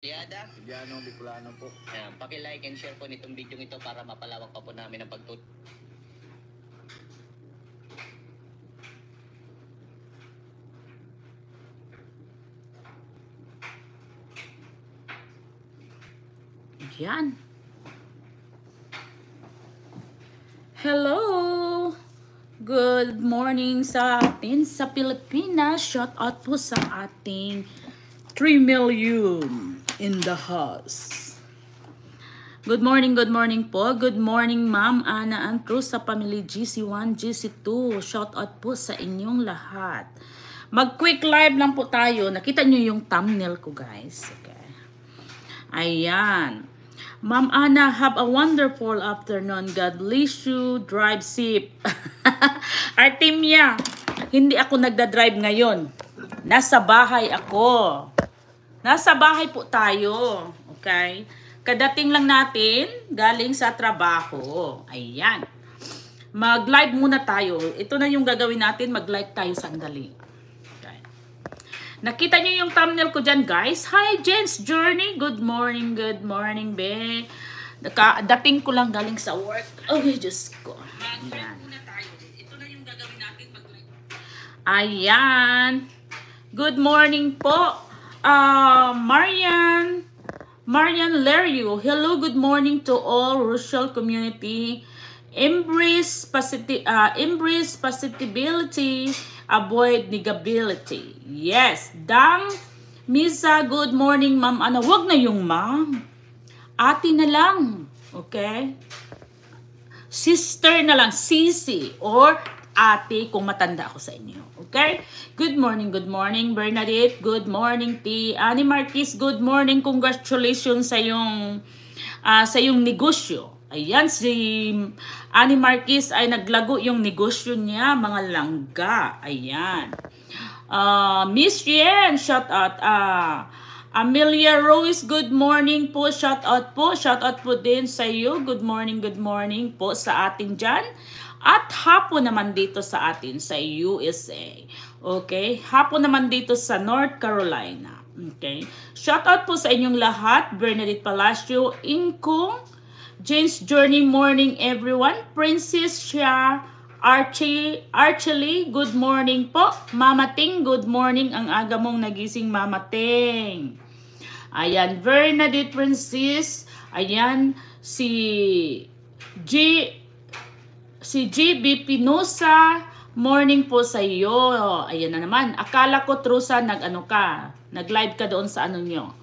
Liada. Liano Bicolano po. Ayan, paki-like and share po nitong video ito para mapalawak pa po namin ang pagtut. Yan. Hello! Good morning sa atin sa Pilipinas. Shout out po sa ating 3 million in the house. Good morning, good morning po. Good morning, Ma'am Ana and Cruz sa family GC1, GC2. Shout out po sa inyong lahat. Mag-quick live lang po tayo. Nakita nyo yung thumbnail ko, guys. Okay. Ayan. Ma'am Ana, have a wonderful afternoon. God bless you. Drive safe. Artemia, hindi ako nagda-drive ngayon. Nasa bahay ako. Nasa bahay po tayo. Okay? Kadating lang natin galing sa trabaho. Ayan. Mag-live muna tayo. Ito na yung gagawin natin. Mag-live tayo sandali. Okay. Nakita nyo yung thumbnail ko dyan, guys. Hi, Jen's Journey. Good morning, good morning, be. Daka, dating ko lang galing sa work. Okay, oh, Diyos ko. Ayan. Ayan. Good morning po. Uh, Marian, Marian Lerio, hello, good morning to all Rochelle community. Embrace, positive, uh, embrace positivity, avoid negability. Yes, dang Misa, good morning, ma'am. Ano, wag na yung ma'am. Ate na lang. Okay? Sister na lang, sisi, or ate kung matanda ako sa inyo. Okay? Good morning, good morning, Bernadette. Good morning, T. Ani Marquis, good morning. Congratulations sa yung uh, ah, sa yung negosyo. Ayan, si Ani Marquis ay naglago yung negosyo niya, mga langga. Ayan. Uh, Miss Yen, shout out. Uh, Amelia Rose, good morning po. Shout out po. Shout out po din sa iyo. Good morning, good morning po sa ating dyan. At hapon naman dito sa atin sa USA. Okay? Hapon naman dito sa North Carolina. Okay? Shout out po sa inyong lahat. Bernadette Palacio, Inkong, James Journey Morning everyone. Princess Shia, Archie, Archie, good morning po. Mama Ting, good morning. Ang aga mong nagising, Mama Ting. Ayan, Bernadette Princess. Ayan, si G si JB Pinusa, morning po sa iyo. Ayun na naman. Akala ko trusa nag-ano ka, nag-live ka doon sa ano nyo.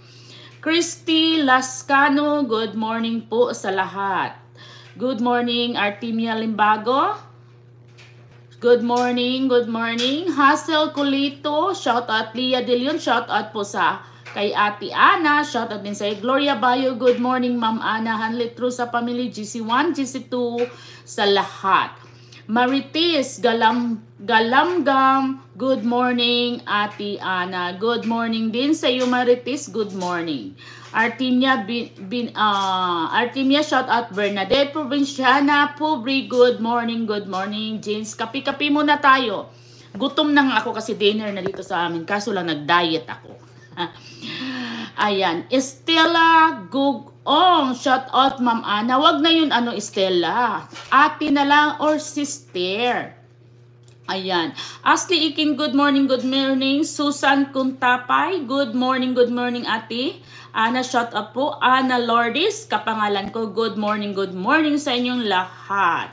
Christy Lascano, good morning po sa lahat. Good morning Artemia Limbago. Good morning, good morning. Hazel Kulito, shout out Lia De shout out po sa Kay Ate Ana, shout out din sa Gloria Bayo. Good morning, Ma'am Ana. Hanlit through sa family GC1, GC2, sa lahat. Marites Galam Galamgam, good morning Ate Ana. Good morning din sa iyo Marites, good morning. Artemia bin, bin uh, Artemia shout out Bernadette Provinciana, Pubri, good morning, good morning. James, kapi-kapi muna tayo. Gutom na ako kasi dinner na dito sa amin, kaso lang nag-diet ako. Ayan. Estela Gugong. Shout out, Ma'am Ana. Wag na yun, ano, Estela. Ate na lang or sister. Ayan. Ashley Ikin, good morning, good morning. Susan Kuntapay, good morning, good morning, ate. Ana, shout out po. Ana Lordis, kapangalan ko, good morning, good morning sa inyong lahat.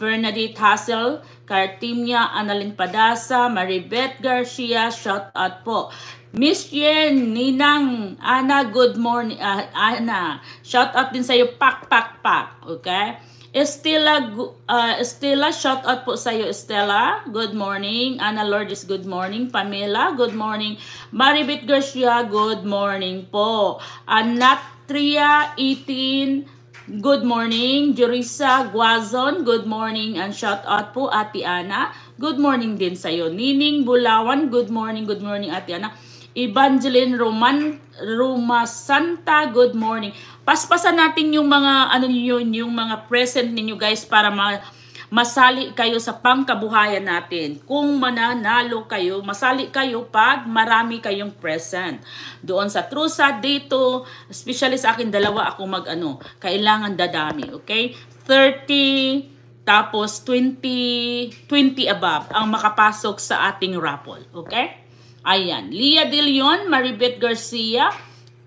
Bernadette Hassel, Cartimia, Annalyn Padasa, Maribeth Garcia, shout out po. Miss Yen, Ninang, Ana, good morning. Uh, Ana, shout out din sa'yo. Pak, pak, pak. Okay? Estela, uh, Estela, shout out po sa'yo, Estela. Good morning. Ana Lourdes, good morning. Pamela, good morning. Maribit Garcia, good morning po. Anatria, 18, good morning. Jurisa Guazon, good morning. And shout out po, Ate Ana. Good morning din sa'yo. Nining Bulawan, good morning, good morning, Ate Ana. Evangeline Roman Roma Santa. Good morning. Paspasan natin yung mga ano yun, yung mga present ninyo guys para ma masali kayo sa pangkabuhayan natin. Kung mananalo kayo, masali kayo pag marami kayong present. Doon sa trusa, dito, especially sa akin dalawa ako mag ano, kailangan dadami, okay? 30 tapos 20 20 above ang makapasok sa ating raffle, okay? Ayan. Lia De Maribeth Garcia,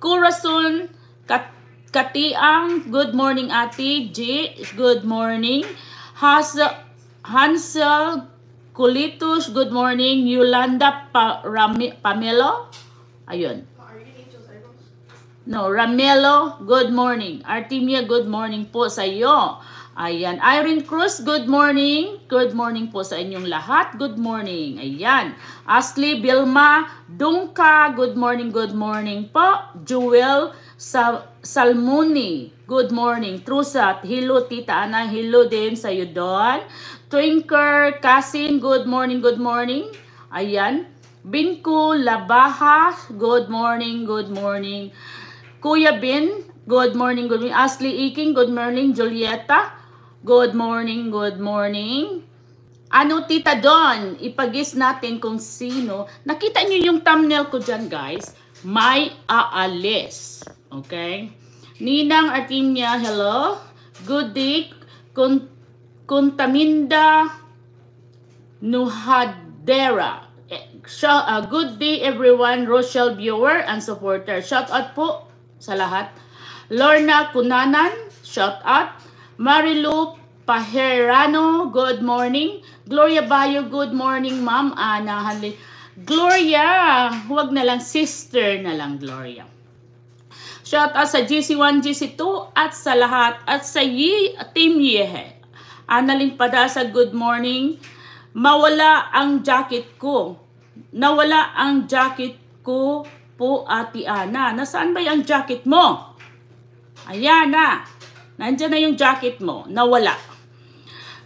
Corazon Kat Katiang, good morning Ate J, good morning. Hazel, Hansel Kulitus, good morning. Yolanda pa Rami Pamelo, ayun. No, Ramelo, good morning. Artemia, good morning po sa iyo. Ayan. Irene Cruz, good morning. Good morning po sa inyong lahat. Good morning. Ayan. Ashley Bilma Dungka, good morning, good morning po. Jewel Sal Salmuni, good morning. Trusat, hello Tita Ana, hello din sa iyo doon. Twinker Kasin, good morning, good morning. Ayan. Binko Labaha, good morning, good morning. Kuya Bin, good morning, good morning. Ashley Iking, good morning. Julieta, Good morning, good morning. Ano, Tita Don? Ipagis natin kung sino. Nakita niyo yung thumbnail ko dyan, guys. May aalis. Okay? Ninang Artimia, hello. Good day. Kun Kuntaminda Nuhadera. Eh, uh, good day everyone, Rochelle viewer and supporter. Shout out po sa lahat. Lorna Kunanan, shout out. Marilu Paherano, good morning. Gloria Bayo, good morning, ma'am. Ana Hanley. Gloria, huwag na lang, sister na lang, Gloria. Shout out sa GC1, GC2 at sa lahat at sa Ye, Team Yehe. Analing Padasa, good morning. Mawala ang jacket ko. Nawala ang jacket ko po Ate Ana. Nasaan ba yung jacket mo? Ayan na. Nandiyan na yung jacket mo, nawala.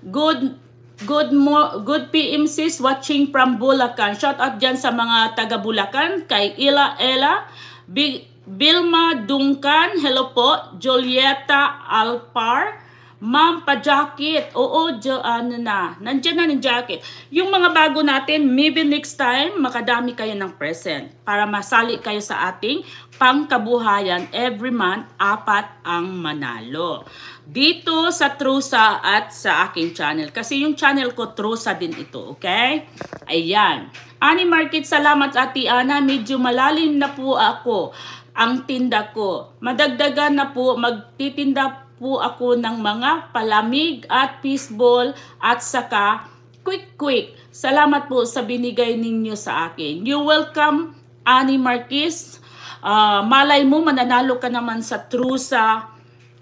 Good Good mo good PM sis watching from Bulacan. Shout out diyan sa mga taga Bulacan kay Ila Ella, Big Bilma Dungkan, hello po, Julieta Alpar, Ma'am, pa-jacket. Oo, jo, ano na. Nandiyan na ng jacket. Yung mga bago natin, maybe next time, makadami kayo ng present para masali kayo sa ating pangkabuhayan. Every month, apat ang manalo. Dito sa Trusa at sa aking channel. Kasi yung channel ko, Trusa din ito. Okay? Ayan. Ani Market, salamat Ate Ana. Medyo malalim na po ako ang tinda ko. Madagdagan na po, magtitinda po ako ng mga palamig at fishball at saka quick quick. Salamat po sa binigay ninyo sa akin. You welcome Ani Marquez. Uh, malay mo mananalo ka naman sa trusa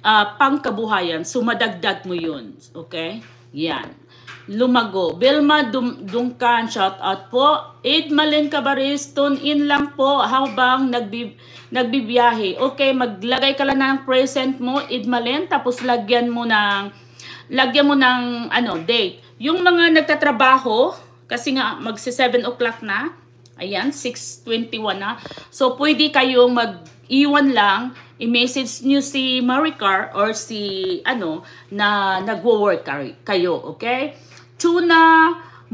uh, pangkabuhayan. Sumadagdag mo yun. Okay? Yan. Lumago. Belma Dum Dungkan, shout out po. Aid Malin tune in lang po habang nagbi nagbibiyahe. Okay, maglagay ka lang ng present mo, Aid tapos lagyan mo ng lagyan mo ng ano, date. Yung mga nagtatrabaho, kasi nga magsi 7 o'clock na, ayan, 6.21 na. So, pwede kayong mag-iwan lang i-message nyo si Maricar or si ano na nagwo-work kayo, okay? Tuna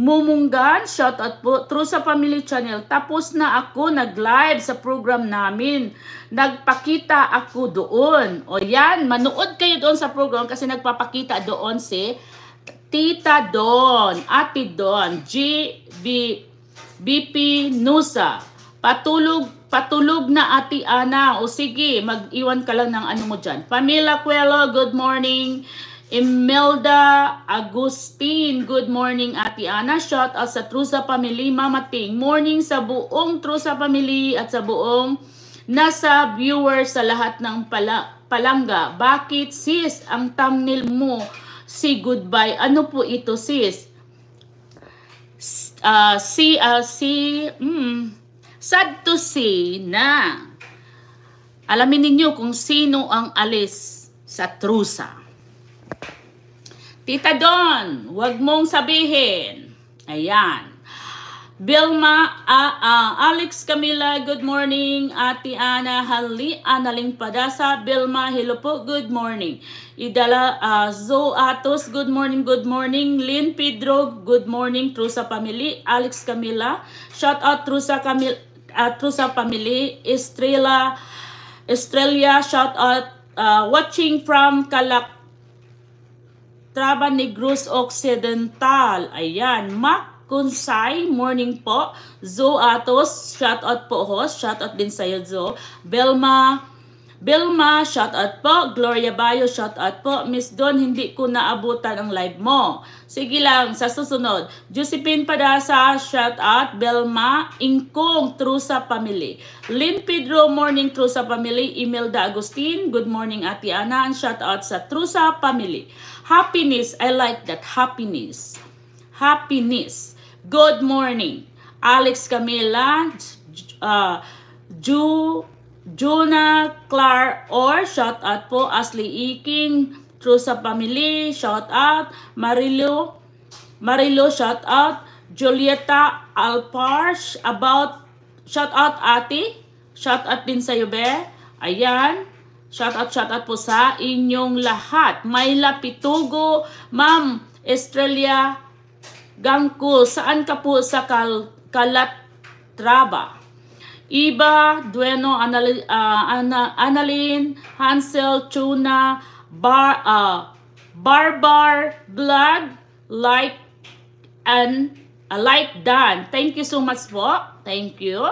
Mumungan, shout out po, through sa Family Channel. Tapos na ako nag-live sa program namin. Nagpakita ako doon. O yan, manood kayo doon sa program kasi nagpapakita doon si Tita Don, Ate Don, GB BP Nusa. Patulog, patulog na Ate Ana. O sige, mag-iwan ka lang ng ano mo diyan. Pamela Cuello, good morning. Imelda Agustin, good morning Ate Ana. Shout out sa Trusa Family, Mama Ting. Morning sa buong Trusa Family at sa buong nasa viewers sa lahat ng pala palangga. Bakit sis ang thumbnail mo si goodbye? Ano po ito sis? Uh, si, uh, si, mm, sad to see na alamin ninyo kung sino ang alis sa Trusa. Tita Don, wag mong sabihin. Ayan. Bilma, uh, uh, Alex Camila, good morning. Ate Ana, Halli, analing padasa. Bilma, hello po, good morning. Idala, uh, Zo Atos, good morning, good morning. Lynn Pedro, good morning. Trusa Family. Alex Camila. Shout out Trusa, Camil, uh, Trusa Family. Estrella, Estrella, shout out uh, watching from Kalak Trabanegros Occidental. Ayan, Mac Kunsay, morning po. Zo Atos, shout out po host, shout out din sa'yo Zo. Belma Belma, shout out po. Gloria Bayo, shout out po. Miss Don, hindi ko naabutan ang live mo. Sige lang, sa susunod. Josephine Padasa, shout out. Belma, Ingkong, Trusa Family. Lynn Pedro, morning Trusa Family. Imelda Agustin, good morning Ate Ana. And shout out sa Trusa Family. Happiness, I like that. Happiness. Happiness. Good morning. Alex Camila, uh, Ju Juna Clar or shout out po Asli Iking, True sa Family, shout out Marilo, Marilo shout out Julieta Alparsh about shout out Ate, shout out din sa Yube. Ayan. Shout out, shout out po sa inyong lahat. Mayla Pitugo, Ma'am Estrella Gangko, saan ka po sa Kal Kalatrava? Iba, Dueno, Anal uh, ah, Hansel, Tuna, Bar uh, Barbar, Glad, Like, and uh, Like Dan. Thank you so much po. Thank you.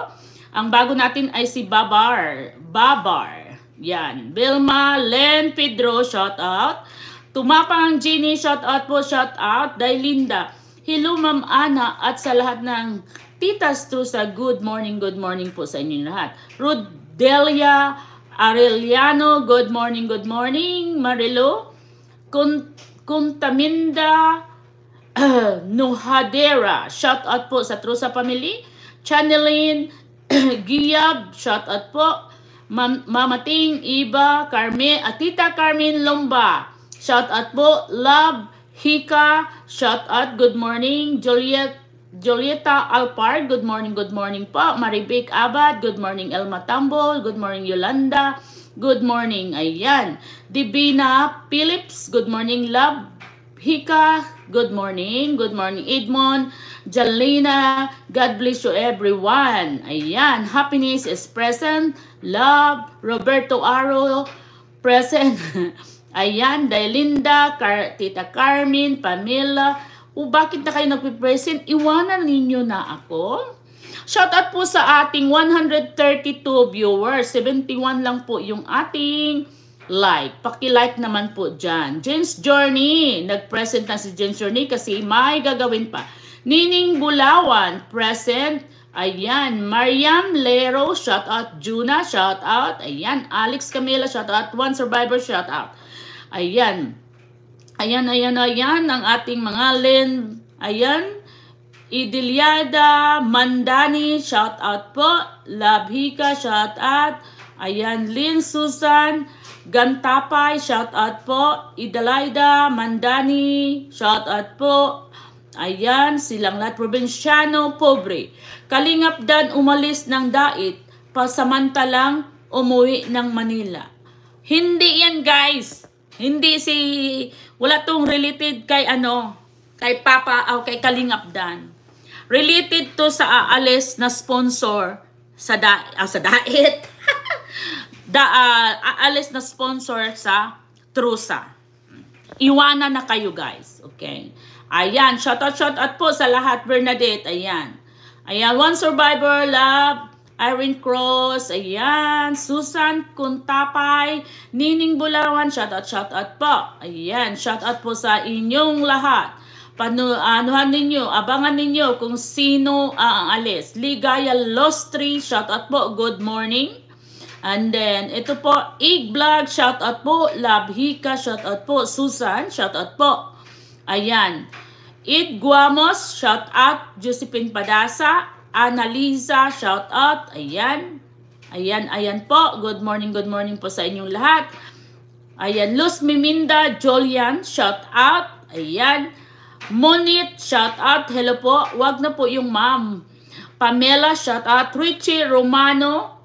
Ang bago natin ay si Babar. Babar. Yan. Bilma, Len, Pedro, shout out. Tumapang ang Jeannie, shout out po, shout out. Dailinda, hello Ma'am Ana at sa lahat ng Tita Strusa, good morning, good morning po sa inyo lahat. Rodelia Arellano, good morning, good morning. Marilo, Kun Kuntaminda uh, Nuhadera, shout out po sa Trusa Family. Channeline Giyab, shout out po. Mam Mamating Iba Carme, at Tita Carmen Lomba, shout out po. Love Hika, shout out. Good morning. Juliet Julieta Alpar, good morning, good morning po. Maribik Abad, good morning Elma Tambol, good morning Yolanda, good morning, ayan. Divina Phillips, good morning love. Hika, good morning, good morning Edmond, Jalina, God bless you everyone. Ayan, happiness is present, love, Roberto Aro, present. ayan, Dailinda, Car Tita Carmen, Pamela, o bakit na kayo nagpe-present, iwanan ninyo na ako. Shoutout po sa ating 132 viewers. 71 lang po yung ating like. Paki-like naman po dyan. James Journey. Nag-present na si James Journey kasi may gagawin pa. Nining Bulawan. Present. Ayan. Mariam Lero. Shoutout. Juna. Shoutout. out. Ayan. Alex Camila. Shoutout. One Survivor. Shoutout. out. Ayan. Ayan, ayan, ayan ang ating mga land. Ayan. Idilyada, Mandani, shout out po. Labhika, shout out. Ayan, Lynn Susan, Gantapay, shout out po. Idalaida, Mandani, shout out po. Ayan, silang lahat probinsyano, pobre. Kalingap dan umalis ng dait, pasamantalang umuwi ng Manila. Hindi yan guys! Hindi si, wala tong related kay ano, kay Papa, o ah, kay Kalingap Dan. Related to sa uh, na sponsor sa, da, uh, sa diet. da, uh, Alice na sponsor sa Trusa. Iwana na kayo guys. Okay. Ayan, shout out, shout out po sa lahat Bernadette. Ayan. Ayan, one survivor, love. Irene Cross, ayan, Susan Kuntapay, Nining Bulawan, shout out, shout out po. Ayan, shout out po sa inyong lahat. Pano, anuhan ninyo, abangan ninyo kung sino ang alis. Ligaya Lostri, shout out po, good morning. And then, ito po, Ig Vlog, shout out po. Labhika, shout out po. Susan, shout out po. Ayan. It Guamos, shout out. Josephine Padasa. Annalisa, shout out. Ayan. Ayan, ayan po. Good morning, good morning po sa inyong lahat. Ayan, Luz Miminda, Jolian, shout out. Ayan. Monit, shout out. Hello po. Wag na po yung ma'am. Pamela, shout out. Richie Romano,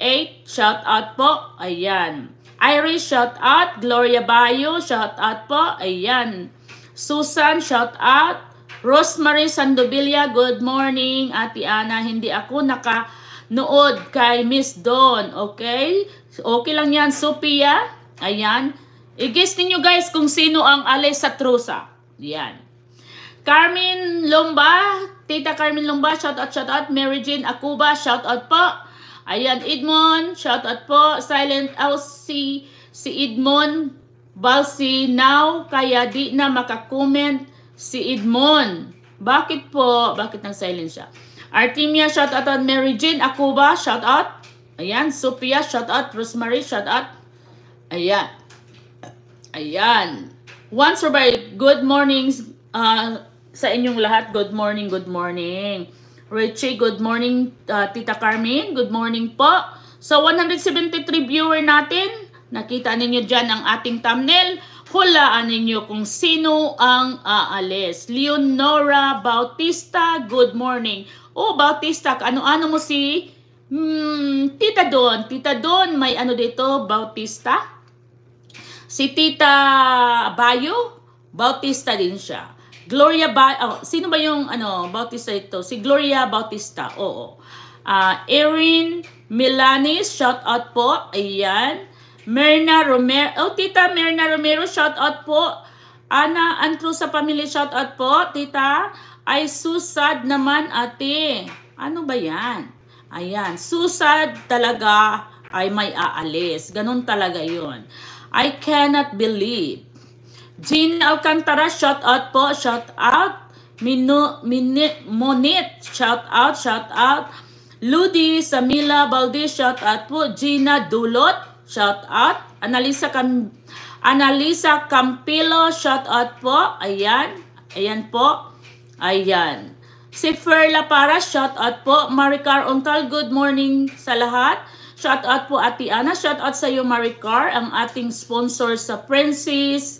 8, shout out po. Ayan. Iris, shout out. Gloria Bayo, shout out po. Ayan. Susan, shout out. Rosemary Sandovilla, good morning. Ate Ana, hindi ako naka kay Miss Dawn. Okay? Okay lang yan, Sophia. Ayan. I-guess ninyo guys kung sino ang Alice Satrusa. Yan. Carmen Lomba, Tita Carmen Lomba, shout out, shout out. Mary Jane Akuba, shout out po. Ayan, Edmond, shout out po. Silent Elsie, si Edmond Balsi now, kaya di na makakomment Si Edmond. Bakit po? Bakit nang silent siya? Artemia, shout out at Mary Jane. Akuba, shout out. Ayan. Sophia, shout out. Rosemary, shout out. Ayan. Ayan. Once or by, good morning uh, sa inyong lahat. Good morning, good morning. Richie, good morning. Uh, Tita Carmen, good morning po. so, 173 viewer natin, nakita ninyo dyan ang ating thumbnail. Hulaan ninyo kung sino ang aalis. Leonora Bautista, good morning. Oh, Bautista, ano-ano mo si hmm, Tita Don? Tita Don, may ano dito, Bautista? Si Tita Bayo, Bautista din siya. Gloria ba oh, sino ba yung ano Bautista ito? Si Gloria Bautista. Oo. Uh, Erin Milanes, shout out po. Ayan. Merna Romero. Oh, Tita Merna Romero, shout out po. Ana Antro sa family, shout out po. Tita, ay susad naman ate. Ano ba yan? Ayan, susad talaga ay may aalis. Ganun talaga yon. I cannot believe. Jean Alcantara, shout out po, shout out. Minu, mini, Monit, shout out, shout out. Ludi Samila Balde, shout out po. Gina Dulot, Shout out. Analisa, Cam Analisa Campilo. Shout out po. Ayan. Ayan po. Ayan. Si Ferla para. Shout out po. Maricar Ontal. Good morning sa lahat. Shout out po Ate Ana. Shout out sa iyo Maricar. Ang ating sponsor sa Princess.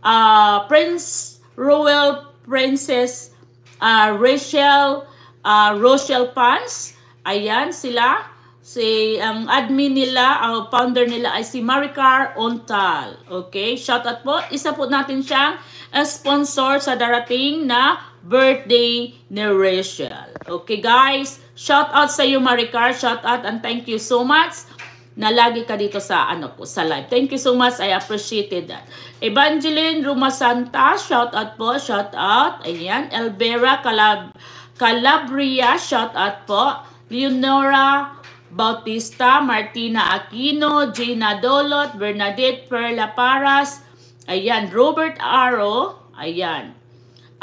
Uh, Prince Royal Princess uh, Rachel uh, Rochelle Pans. Ayan sila. Si ang admin nila, ang founder nila ay si Maricar Ontal. Okay, shout out po. Isa po natin siyang eh, sponsor sa darating na birthday ni Rachel. Okay guys, shout out sa iyo Maricar, shout out and thank you so much na lagi ka dito sa ano ko sa live. Thank you so much. I appreciated that. Evangeline Rumasanta, shout out po, shout out. Ayan, Elvera Calab Calabria, shout out po. Leonora Bautista, Martina Aquino, Jana Dolot, Bernadette Perla Paras, ayan, Robert Aro, ayan,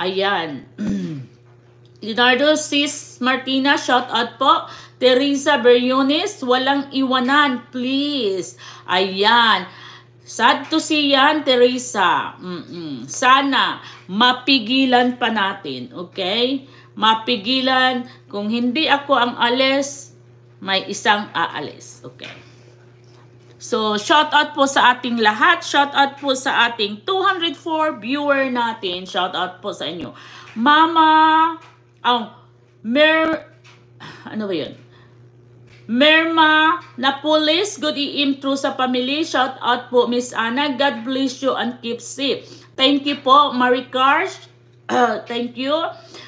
ayan, Leonardo Sis Martina, shout out po, Teresa Beriones, walang iwanan, please, ayan, Sad to see yan, Teresa. Mm-mm. Sana mapigilan pa natin, okay? Mapigilan. Kung hindi ako ang alis, may isang aalis. Okay. So, shout out po sa ating lahat. Shout out po sa ating 204 viewer natin. Shout out po sa inyo. Mama, oh, Mer, ano ba yun? Merma Napolis, good evening through sa family. Shout out po Miss Ana. God bless you and keep safe. Thank you po, Maricar. Uh, thank you.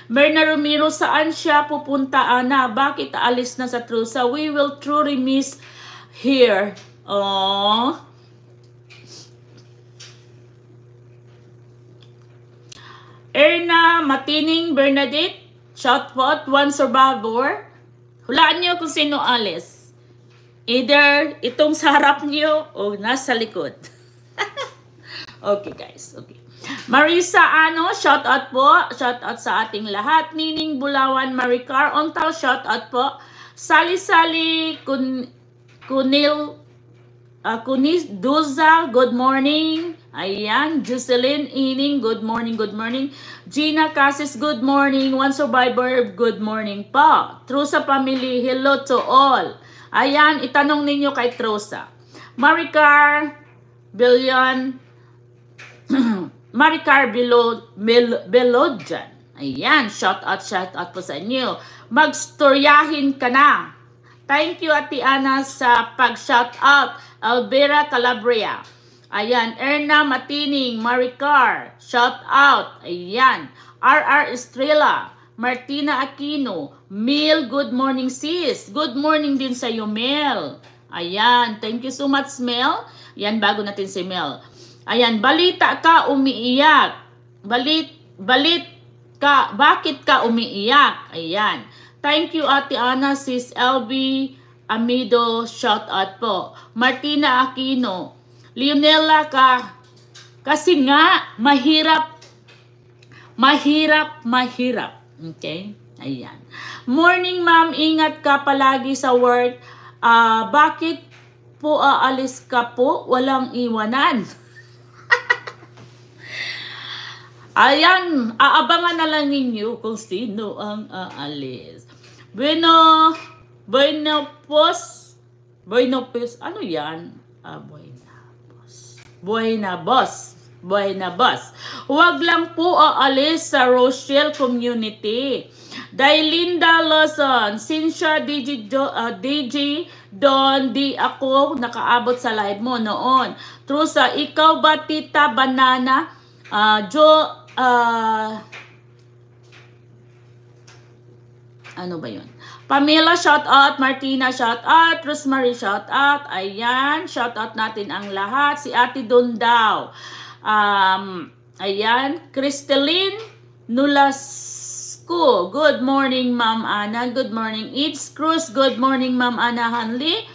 Berna Romero, saan siya pupunta, Ana? Bakit alis na sa Trusa? We will truly miss here. Aww. Erna Matining Bernadette, Shotpot, one survivor. Hulaan niyo kung sino alis. Either itong sa harap niyo o nasa likod. okay guys, okay. Marisa Ano, shout out po. Shout out sa ating lahat. Nining Bulawan Maricar Ontal, shout out po. Sali-sali kun, Kunil uh, Kunis Duza, good morning. Ayan, Jocelyn Ining, good morning, good morning. Gina Casis, good morning. One Survivor, good morning po. Trusa Family, hello to all. Ayan, itanong ninyo kay Trusa. Maricar, Billion, Maricar Belod Mel Belodjan. Ayan, shout out, shout out po sa inyo. Magstoryahin ka na. Thank you, Ate Ana, sa pag-shout out. Alvera Calabria. Ayan, Erna Matining, Maricar, shout out. Ayan, RR Estrella, Martina Aquino, Mel, good morning sis. Good morning din sa iyo, Mel. Ayan, thank you so much, Mel. Yan, bago natin si Mel. Ayan, balita ka umiiyak. Balit, balit ka, bakit ka umiiyak? Ayan. Thank you Ate Ana, Sis LB Amido, shout out po. Martina Aquino, Leonela ka, kasi nga, mahirap, mahirap, mahirap. Okay? Ayan. Morning ma'am, ingat ka palagi sa work. Uh, bakit po aalis ka po? Walang iwanan. Ayan, aabangan na lang ninyo kung sino ang aalis. Bueno, bueno pos, bueno pos, ano yan? Ah, buena boss. Buena boss. Buena boss. Huwag lang po aalis sa Rochelle community. Dahil Linda Lawson, Sinsha DJ, uh, ah, DJ Don, di ako nakaabot sa live mo noon. True sa ikaw ba tita banana? Uh, jo, uh, ano ba yun? Pamela, shout out. Martina, shout out. Rosemary, shout out. Ayan, shout out natin ang lahat. Si Ate Dundaw. Um, ayan, Crystalline Nulasco. Good morning, Ma'am Ana. Good morning, It's Cruz. Good morning, Ma'am Ana Hanley.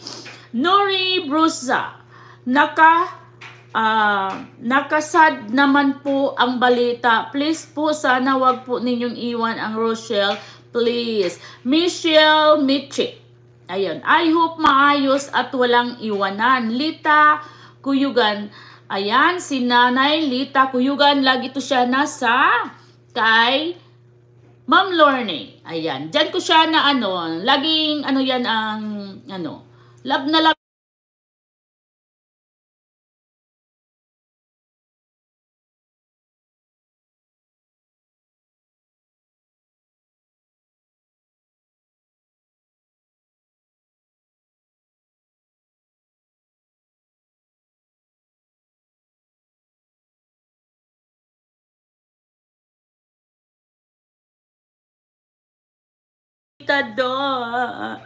Nori Brusa. Naka Uh, nakasad naman po ang balita. Please po, sana wag po ninyong iwan ang Rochelle. Please. Michelle Michik. Ayun. I hope maayos at walang iwanan. Lita Kuyugan. Ayan, si Nanay Lita Kuyugan. Lagi to siya nasa kay Ma'am Lorne. Ayan. Diyan ko siya na ano, laging ano yan ang ano, love na love tada,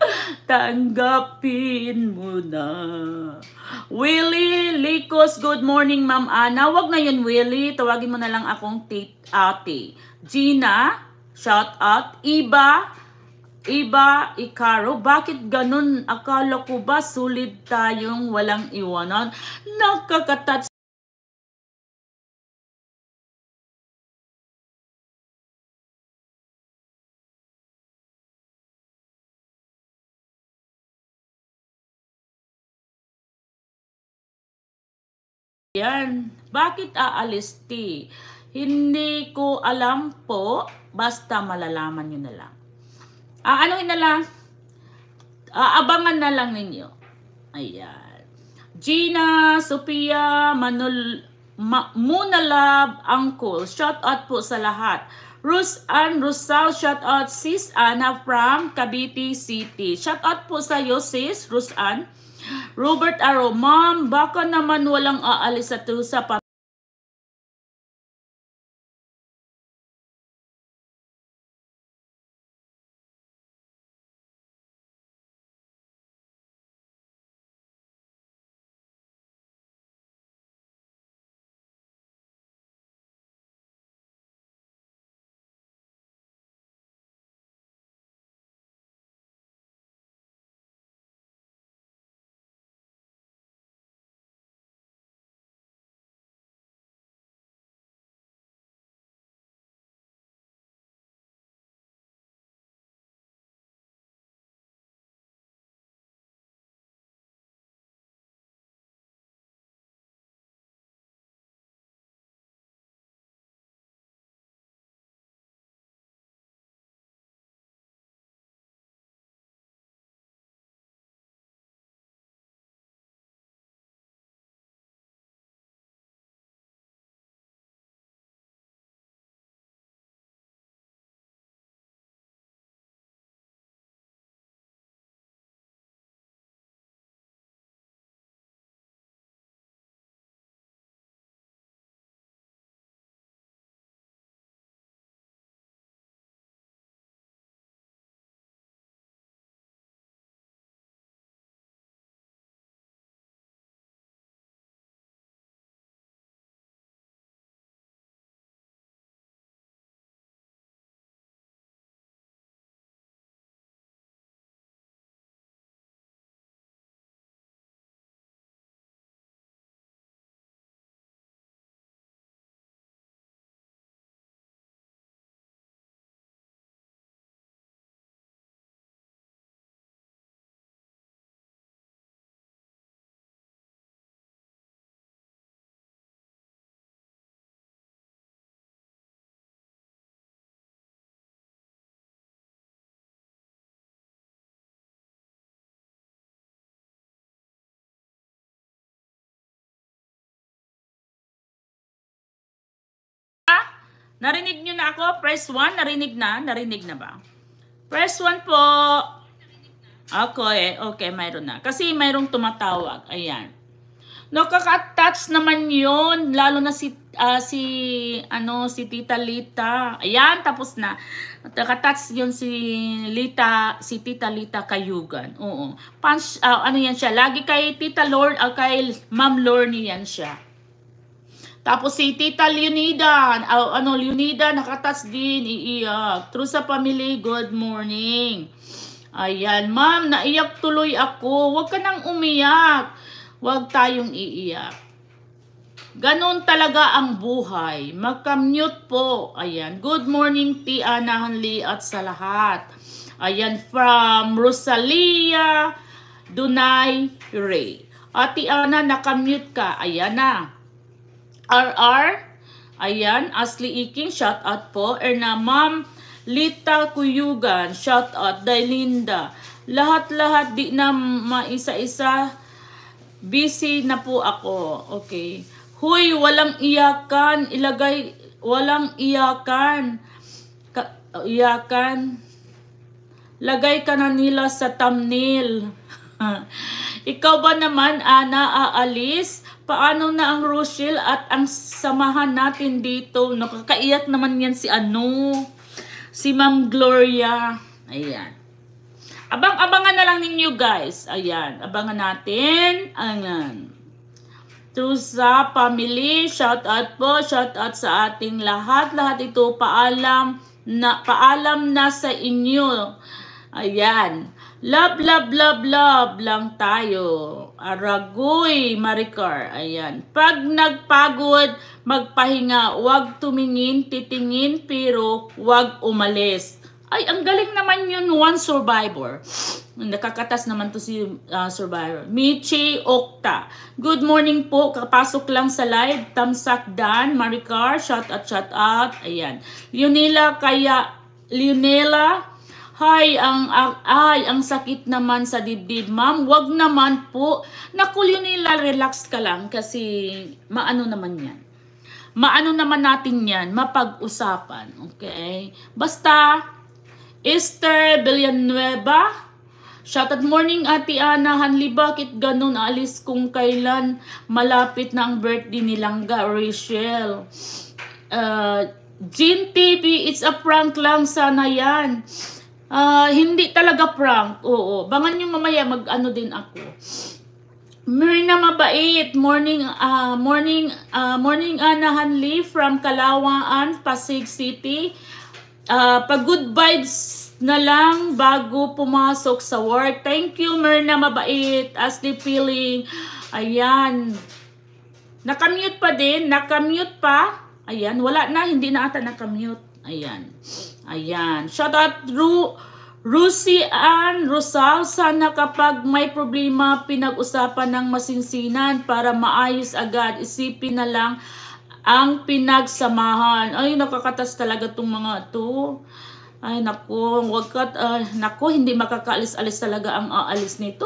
tanggapin mo na. Willie Likos, good morning, Ma'am Ana. Wag na yun, Willie. Tawagin mo na lang akong tate ate. Gina, shout out. Iba, Iba, Ikaro, bakit ganun? Akala ko ba sulit tayong walang iwanan? Nakakatats Yan. Bakit aalis ti? Hindi ko alam po. Basta malalaman nyo na lang. Ah, ano na lang? Aabangan ah, na lang ninyo. Ayan. Gina, Sophia, Manol, Ma, Muna Love, Uncle. Shout out po sa lahat. Rus Ann Rusal, shout out sis Anna from Cavite City. Shout out po sa iyo sis Rus Ann. Robert Aro, Ma'am, baka naman walang aalis sa tusa Narinig nyo na ako? Press 1, narinig na? Narinig na ba? Press 1 po. Okay, eh. okay, mayroon na. Kasi mayroong tumatawag. Ayan. Nakaka-touch naman yon lalo na si uh, si ano si Tita Lita. Ayan, tapos na. Nakaka-touch yon si Lita, si Tita Lita Kayugan. Oo. Punch uh, ano yan siya, lagi kay Tita Lord, uh, kay Ma'am Lorne yan siya. Tapos si Tita Leonida, uh, ano, Leonida, nakatas din, iiyak. True sa family, good morning. Ayan, ma'am, naiyak tuloy ako. Huwag ka nang umiyak. Huwag tayong iiyak. Ganon talaga ang buhay. Magkamute po. Ayan, good morning, Tia Nahanli at sa lahat. Ayan, from Rosalia Dunay Ray. Ati Ana, nakamute ka. Ayan na. RR, ayan, Asli Iking, shout out po. Erna, Ma'am Lita Kuyugan, shout out. Dailinda, lahat-lahat di na maisa-isa, busy na po ako. Okay. Huy, walang iyakan, ilagay, walang iyakan. Ka, iyakan. Lagay ka na nila sa thumbnail. Ikaw ba naman, Ana, aalis? Paano na ang Rochelle at ang samahan natin dito? Nakakaiyak naman yan si ano, si Ma'am Gloria. Ayan. Abang-abangan na lang ninyo guys. Ayan, abangan natin. Ayan. To sa family, shout out po, shout out sa ating lahat. Lahat ito paalam na paalam na sa inyo. Ayan. Love, love, love, love lang tayo. Aragoy Maricar. Ayan. Pag nagpagod, magpahinga. Huwag tumingin, titingin, pero huwag umalis. Ay, ang galing naman yun, one survivor. Nakakatas naman to si uh, survivor. Michi Okta. Good morning po. Kapasok lang sa live. Tamsak Dan, Maricar, shout out, shout out. Ayan. Leonela Kaya, Leonela Hay, ang, ay, ang sakit naman sa dibdib. Ma'am, wag naman po. Naku, Leonela, relax ka lang kasi maano naman yan. Maano naman natin yan, mapag-usapan. Okay? Basta, Esther Villanueva, Shoutout morning Ate Ana, Hanli bakit ganun alis kung kailan malapit na ang birthday ni Langga Rachel. Uh, Jean TV, it's a prank lang sana yan. Uh, hindi talaga prank. Oo. Bangan niyo mamaya mag-ano din ako. Myrna Mabait, morning, uh, morning, uh, morning Ana Hanley from Kalawaan, Pasig City. Uh, pag good vibes na lang bago pumasok sa work. Thank you, Myrna Mabait. As the feeling. Ayan. Nakamute pa din. Nakamute pa. Ayan. Wala na. Hindi na ata nakamute. Ayan. Ayan. Ayan. Shout out Ru Rusi Ann Rosal. Sana kapag may problema, pinag-usapan ng masinsinan para maayos agad. Isipin na lang ang pinagsamahan. Ay, nakakatas talaga itong mga to. Ay, naku, wag ka, uh, naku, hindi makakaalis-alis talaga ang aalis nito.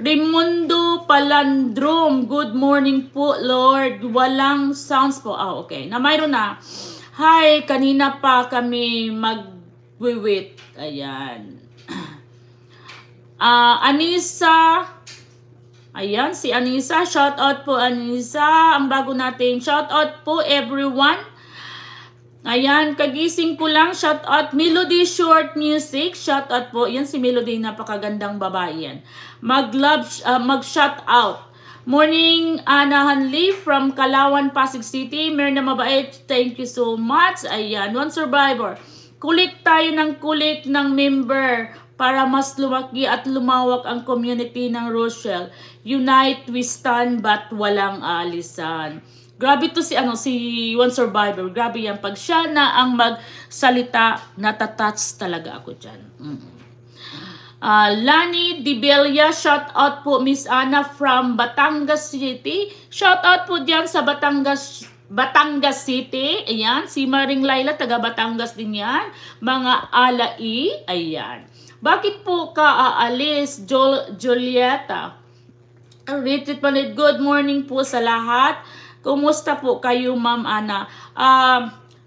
Raimundo Palandrum. good morning po, Lord. Walang sounds po. Ah, okay. Na mayroon na. Hi, kanina pa kami magwiwit. Ayan. Uh, ah, Anisa. Ayan, si Anisa. Shout out po Anisa. Ang bago natin. Shout out po everyone. Ayan, kagising ko lang. Shout out Melody Short Music. Shout out po. Yan si Melody, napakagandang babae yan. Mag-love, uh, mag-shout out. Morning, Ana Hanli from Kalawan, Pasig City. na Mabait, thank you so much. Ayan, one survivor. Kulik tayo ng kulik ng member para mas lumaki at lumawak ang community ng Rochelle. Unite, we stand, but walang alisan. Grabe to si ano si One Survivor. Grabe yan. Pag siya na ang magsalita, natatouch talaga ako dyan. Mm-hmm. Uh, Lani Dibella, shout out po Miss Anna from Batangas City. Shout out po diyan sa Batangas Batangas City. Ayan, si Maring Laila taga Batangas din 'yan. Mga alai, ayan. Bakit po ka aalis, Jol Julieta? Rated Panit, good morning po sa lahat. Kumusta po kayo, Ma'am Anna? Um, uh,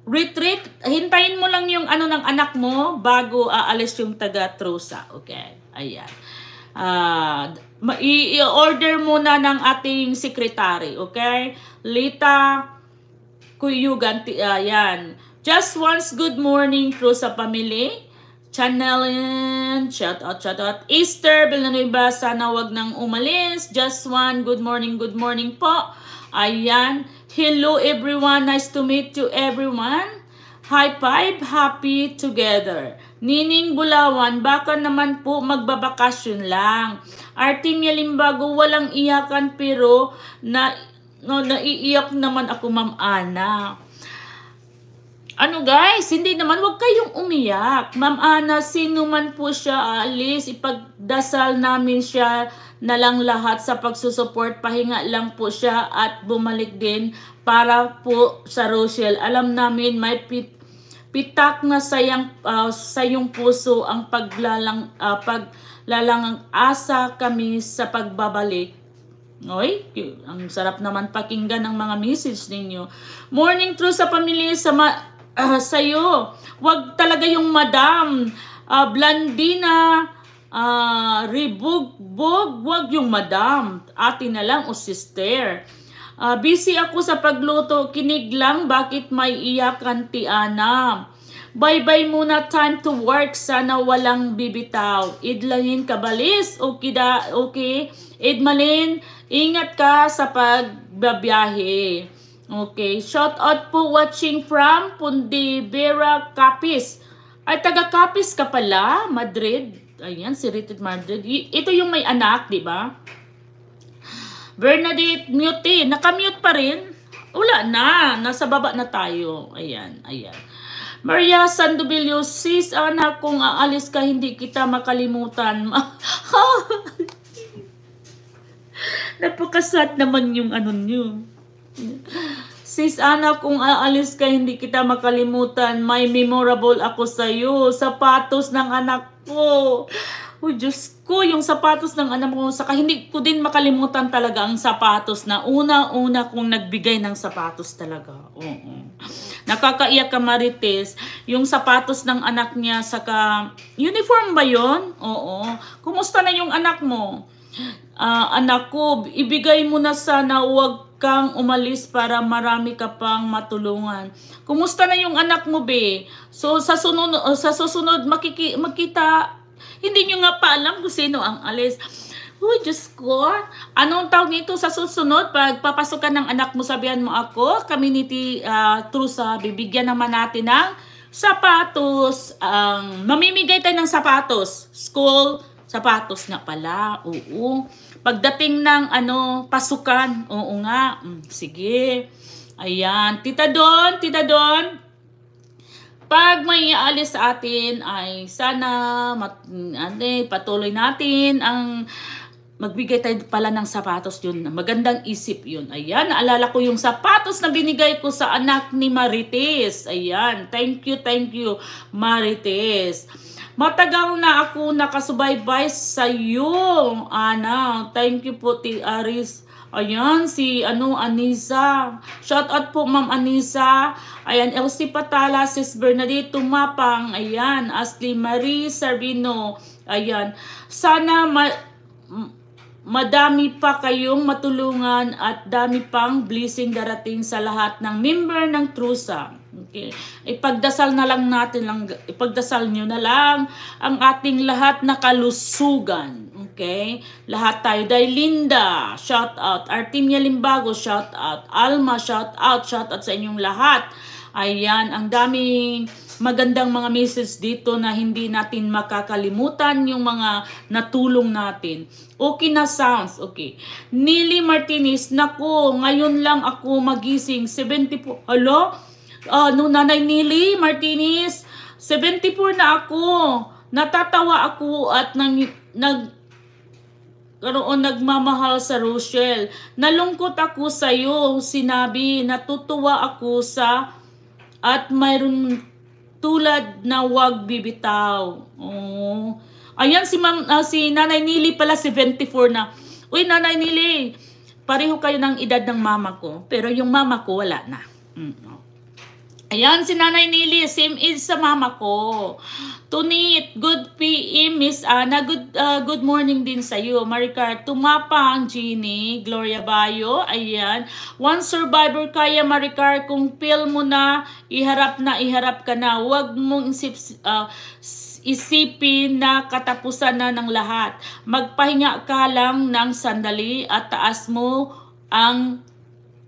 retreat, hintayin mo lang yung ano ng anak mo bago aalis yung taga Trusa. Okay? Ayan. Uh, i-order muna ng ating secretary. Okay? Lita Kuyugan. Ayan. Just once good morning Trusa family. Channel yun. Shout out, shout out. Easter, Villanueva, sana wag nang umalis. Just one, good morning, good morning po. Ayan. Hello everyone, nice to meet you everyone. High five, happy together. Nining Bulawan, baka naman po magbabakasyon lang. Artemia Limbago, walang iyakan pero na, no, naiiyak naman ako ma'am Ana. Ano guys, hindi naman, wag kayong umiyak. Ma'am Ana, sino man po siya alis, ipagdasal namin siya na lang lahat sa pagsusuport. Pahinga lang po siya at bumalik din para po sa Rochelle. Alam namin may pit pitak na sayang uh, sayong puso ang paglalang uh, ah, paglalang asa kami sa pagbabalik. Oy, ang sarap naman pakinggan ng mga message ninyo. Morning true sa pamilya sa ma- uh, sayo. Wag talaga yung madam uh, Blandina uh, ah, ribugbog, wag yung madam, ate na lang o sister. Uh, busy ako sa pagluto, kinig lang bakit may iyakan ti Ana. Bye-bye muna time to work, sana walang bibitaw. Idlanin kabalis, okay, okay. Idmalin, ingat ka sa pagbabiyahe. Okay, shout out po watching from Pundibera Capiz. Ay, taga Capiz ka pala, Madrid. Ayan, si Rated Murdered. Ito yung may anak, di ba? Bernadette, mute. Eh. Nakamute pa rin. Wala na. Nasa baba na tayo. Ayan, ayan. Maria Sandovillo, sis, anak, kung aalis ka, hindi kita makalimutan. Napakasat naman yung ano niyo. Sis anak, kung aalis ka, hindi kita makalimutan. May memorable ako sa iyo. Sapatos ng anak ko. Oh, Diyos ko, yung sapatos ng anak ko. Saka hindi ko din makalimutan talaga ang sapatos na una-una kong nagbigay ng sapatos talaga. Oo. Nakakaiyak ka Marites. Yung sapatos ng anak niya, saka uniform ba yon? Oo. Kumusta na yung anak mo? Uh, anak ko, ibigay mo na sana, wag kang umalis para marami ka pang matulungan. Kumusta na yung anak mo, be? So, sa susunod, oh, sa susunod makiki, makita, hindi nyo nga pa alam kung sino ang alis. Uy, Diyos ko. Anong tawag nito sa susunod? Pag papasok ka ng anak mo, sabihan mo ako, community uh, ah, trusa, bibigyan naman natin ng sapatos. Um, mamimigay tayo ng sapatos. School, Sapatos nga pala, oo. Pagdating ng ano, pasukan, oo nga, mm, sige. Ayan, tita Don, tita Don, pag may ialis sa atin ay sana mat, ane, patuloy natin ang magbigay tayo pala ng sapatos yun. Magandang isip yun. Ayan, naalala ko yung sapatos na binigay ko sa anak ni Marites. Ayan, thank you, thank you, Marites. Matagal na ako nakasubaybay sa iyong anak. Thank you po, T. Aris. Ayan, si ano, Anisa. Shout out po, Ma'am Anisa. Ayan, Elsie Patala, Sis Bernadette Tumapang. Ayan, Ashley Marie Sarvino. Ayan, sana ma madami pa kayong matulungan at dami pang blessing darating sa lahat ng member ng Trusa. Okay. Ipagdasal na lang natin lang ipagdasal niyo na lang ang ating lahat na kalusugan. Okay? Lahat tayo dahil Linda, shout out. Artemia Limbago, shout out. Alma, shout out. Shout out sa inyong lahat. Ayan, ang daming magandang mga message dito na hindi natin makakalimutan yung mga natulong natin. Okay na sounds, okay. Nili Martinez, nako, ngayon lang ako magising. 74, hello? uh, nung nanay Nili Martinez, 74 na ako. Natatawa ako at nang, nag karoon nagmamahal sa Rochelle. Nalungkot ako sa iyo, sinabi. Natutuwa ako sa at mayroon tulad na wag bibitaw. Oh. Ayan si Ma'am uh, si Nanay Nili pala 74 na. Uy Nanay Nili, pareho kayo ng edad ng mama ko, pero yung mama ko wala na. Mm. Ayan, si Nanay Nili, same age sa mama ko. Tunit, good PM, Miss Ana. Good, uh, good morning din sa iyo, Maricar. Tumapang, Jeannie, Gloria Bayo. Ayan. One survivor kaya, Maricar. Kung feel mo na, iharap na, iharap ka na. Huwag mong isip, uh, isipin na katapusan na ng lahat. Magpahinga ka lang ng sandali at taas mo ang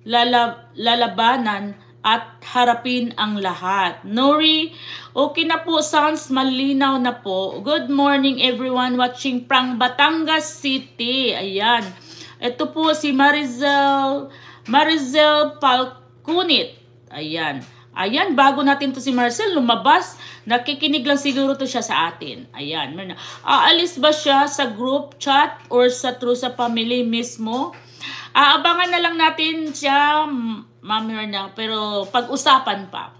lalab lalabanan at harapin ang lahat. Nori, okay na po, sounds malinaw na po. Good morning everyone watching from Batangas City. Ayan. Ito po si Marizel, Marizel Palkunit. Ayan. Ayan, bago natin to si Marcel, lumabas, nakikinig lang siguro to siya sa atin. Ayan, Aalis ba siya sa group chat or sa true sa family mismo? Aabangan na lang natin siya, Ma'am Hernang, pero pag-usapan pa.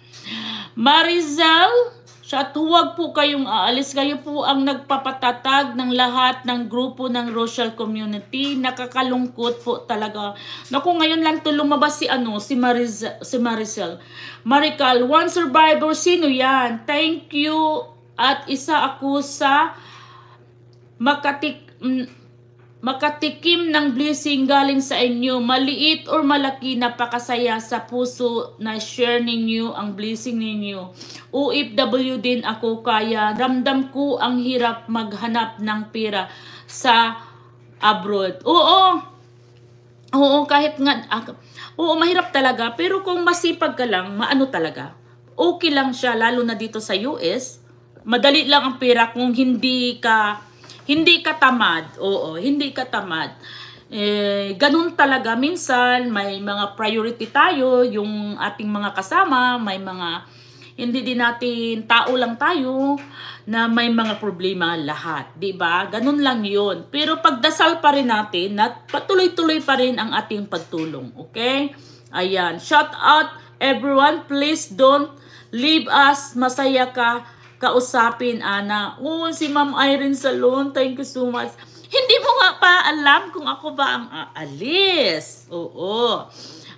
Marizal, siya, huwag po kayong aalis. Kayo po ang nagpapatatag ng lahat ng grupo ng Rochelle community. Nakakalungkot po talaga. Naku, ngayon lang to lumabas si ano, si, Mariz si Maricel. Marical, one survivor, sino yan? Thank you. At isa ako sa Makati makatikim ng blessing galing sa inyo, maliit or malaki, napakasaya sa puso na share ninyo ang blessing ninyo. OFW din ako kaya, ramdam ko ang hirap maghanap ng pera sa abroad. Oo, oo, kahit nga, ah, oo, mahirap talaga, pero kung masipag ka lang, maano talaga, okay lang siya, lalo na dito sa US, madali lang ang pera kung hindi ka hindi ka tamad. Oo, hindi ka tamad. Eh, ganun talaga minsan may mga priority tayo yung ating mga kasama may mga hindi din natin tao lang tayo na may mga problema lahat, 'di ba? Ganun lang 'yon. Pero pagdasal pa rin natin na patuloy-tuloy pa rin ang ating pagtulong, okay? Ayan, shout out everyone, please don't leave us. Masaya ka kausapin, Ana. Oh, si Ma'am Irene Salon, thank you so much. Hindi mo nga pa alam kung ako ba ang aalis. Oo.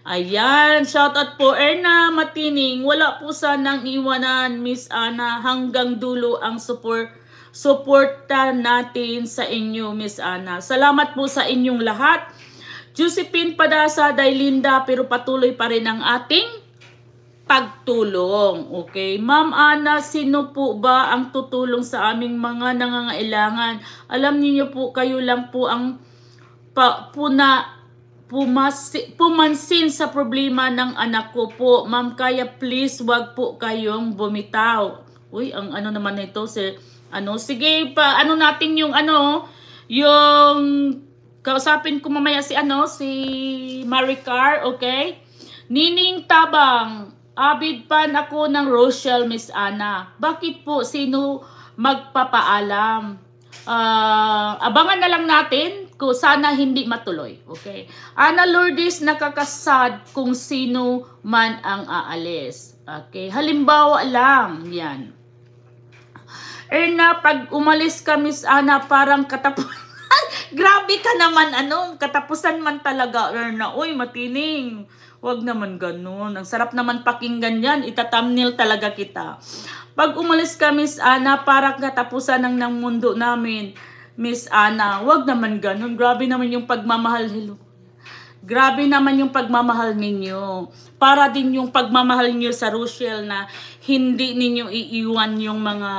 Ayan, shout out po Erna Matining. Wala po sanang iwanan Miss Ana hanggang dulo ang support suporta natin sa inyo Miss Ana. Salamat po sa inyong lahat. Josephine Padasa, Dailinda, pero patuloy pa rin ang ating pagtulong. Okay? Ma'am Ana, sino po ba ang tutulong sa aming mga nangangailangan? Alam niyo po, kayo lang po ang pa, puna, pumasi, pumansin sa problema ng anak ko po. Ma'am, kaya please wag po kayong bumitaw. Uy, ang ano naman nito, si, ano, sige, pa, ano natin yung ano, yung kausapin ko mamaya si ano, si Maricar, okay? Nining Tabang, Avid fan ako ng Rochelle, Miss Anna. Bakit po? Sino magpapaalam? Uh, abangan na lang natin kung sana hindi matuloy. Okay? Ana Lourdes, nakakasad kung sino man ang aalis. Okay? Halimbawa lang, yan. Erna, pag umalis ka, Miss Anna, parang katapos. Grabe ka naman, Anong katapusan man talaga, Erna. Uy, matining. Huwag naman ganun. Ang sarap naman pakinggan yan. Itatamnil talaga kita. Pag umalis ka, Miss Ana, para katapusan ng, ng mundo namin. Miss Ana, wag naman ganun. Grabe naman yung pagmamahal. Hello. Grabe naman yung pagmamahal ninyo. Para din yung pagmamahal niyo sa Rochelle na hindi ninyo iiwan yung mga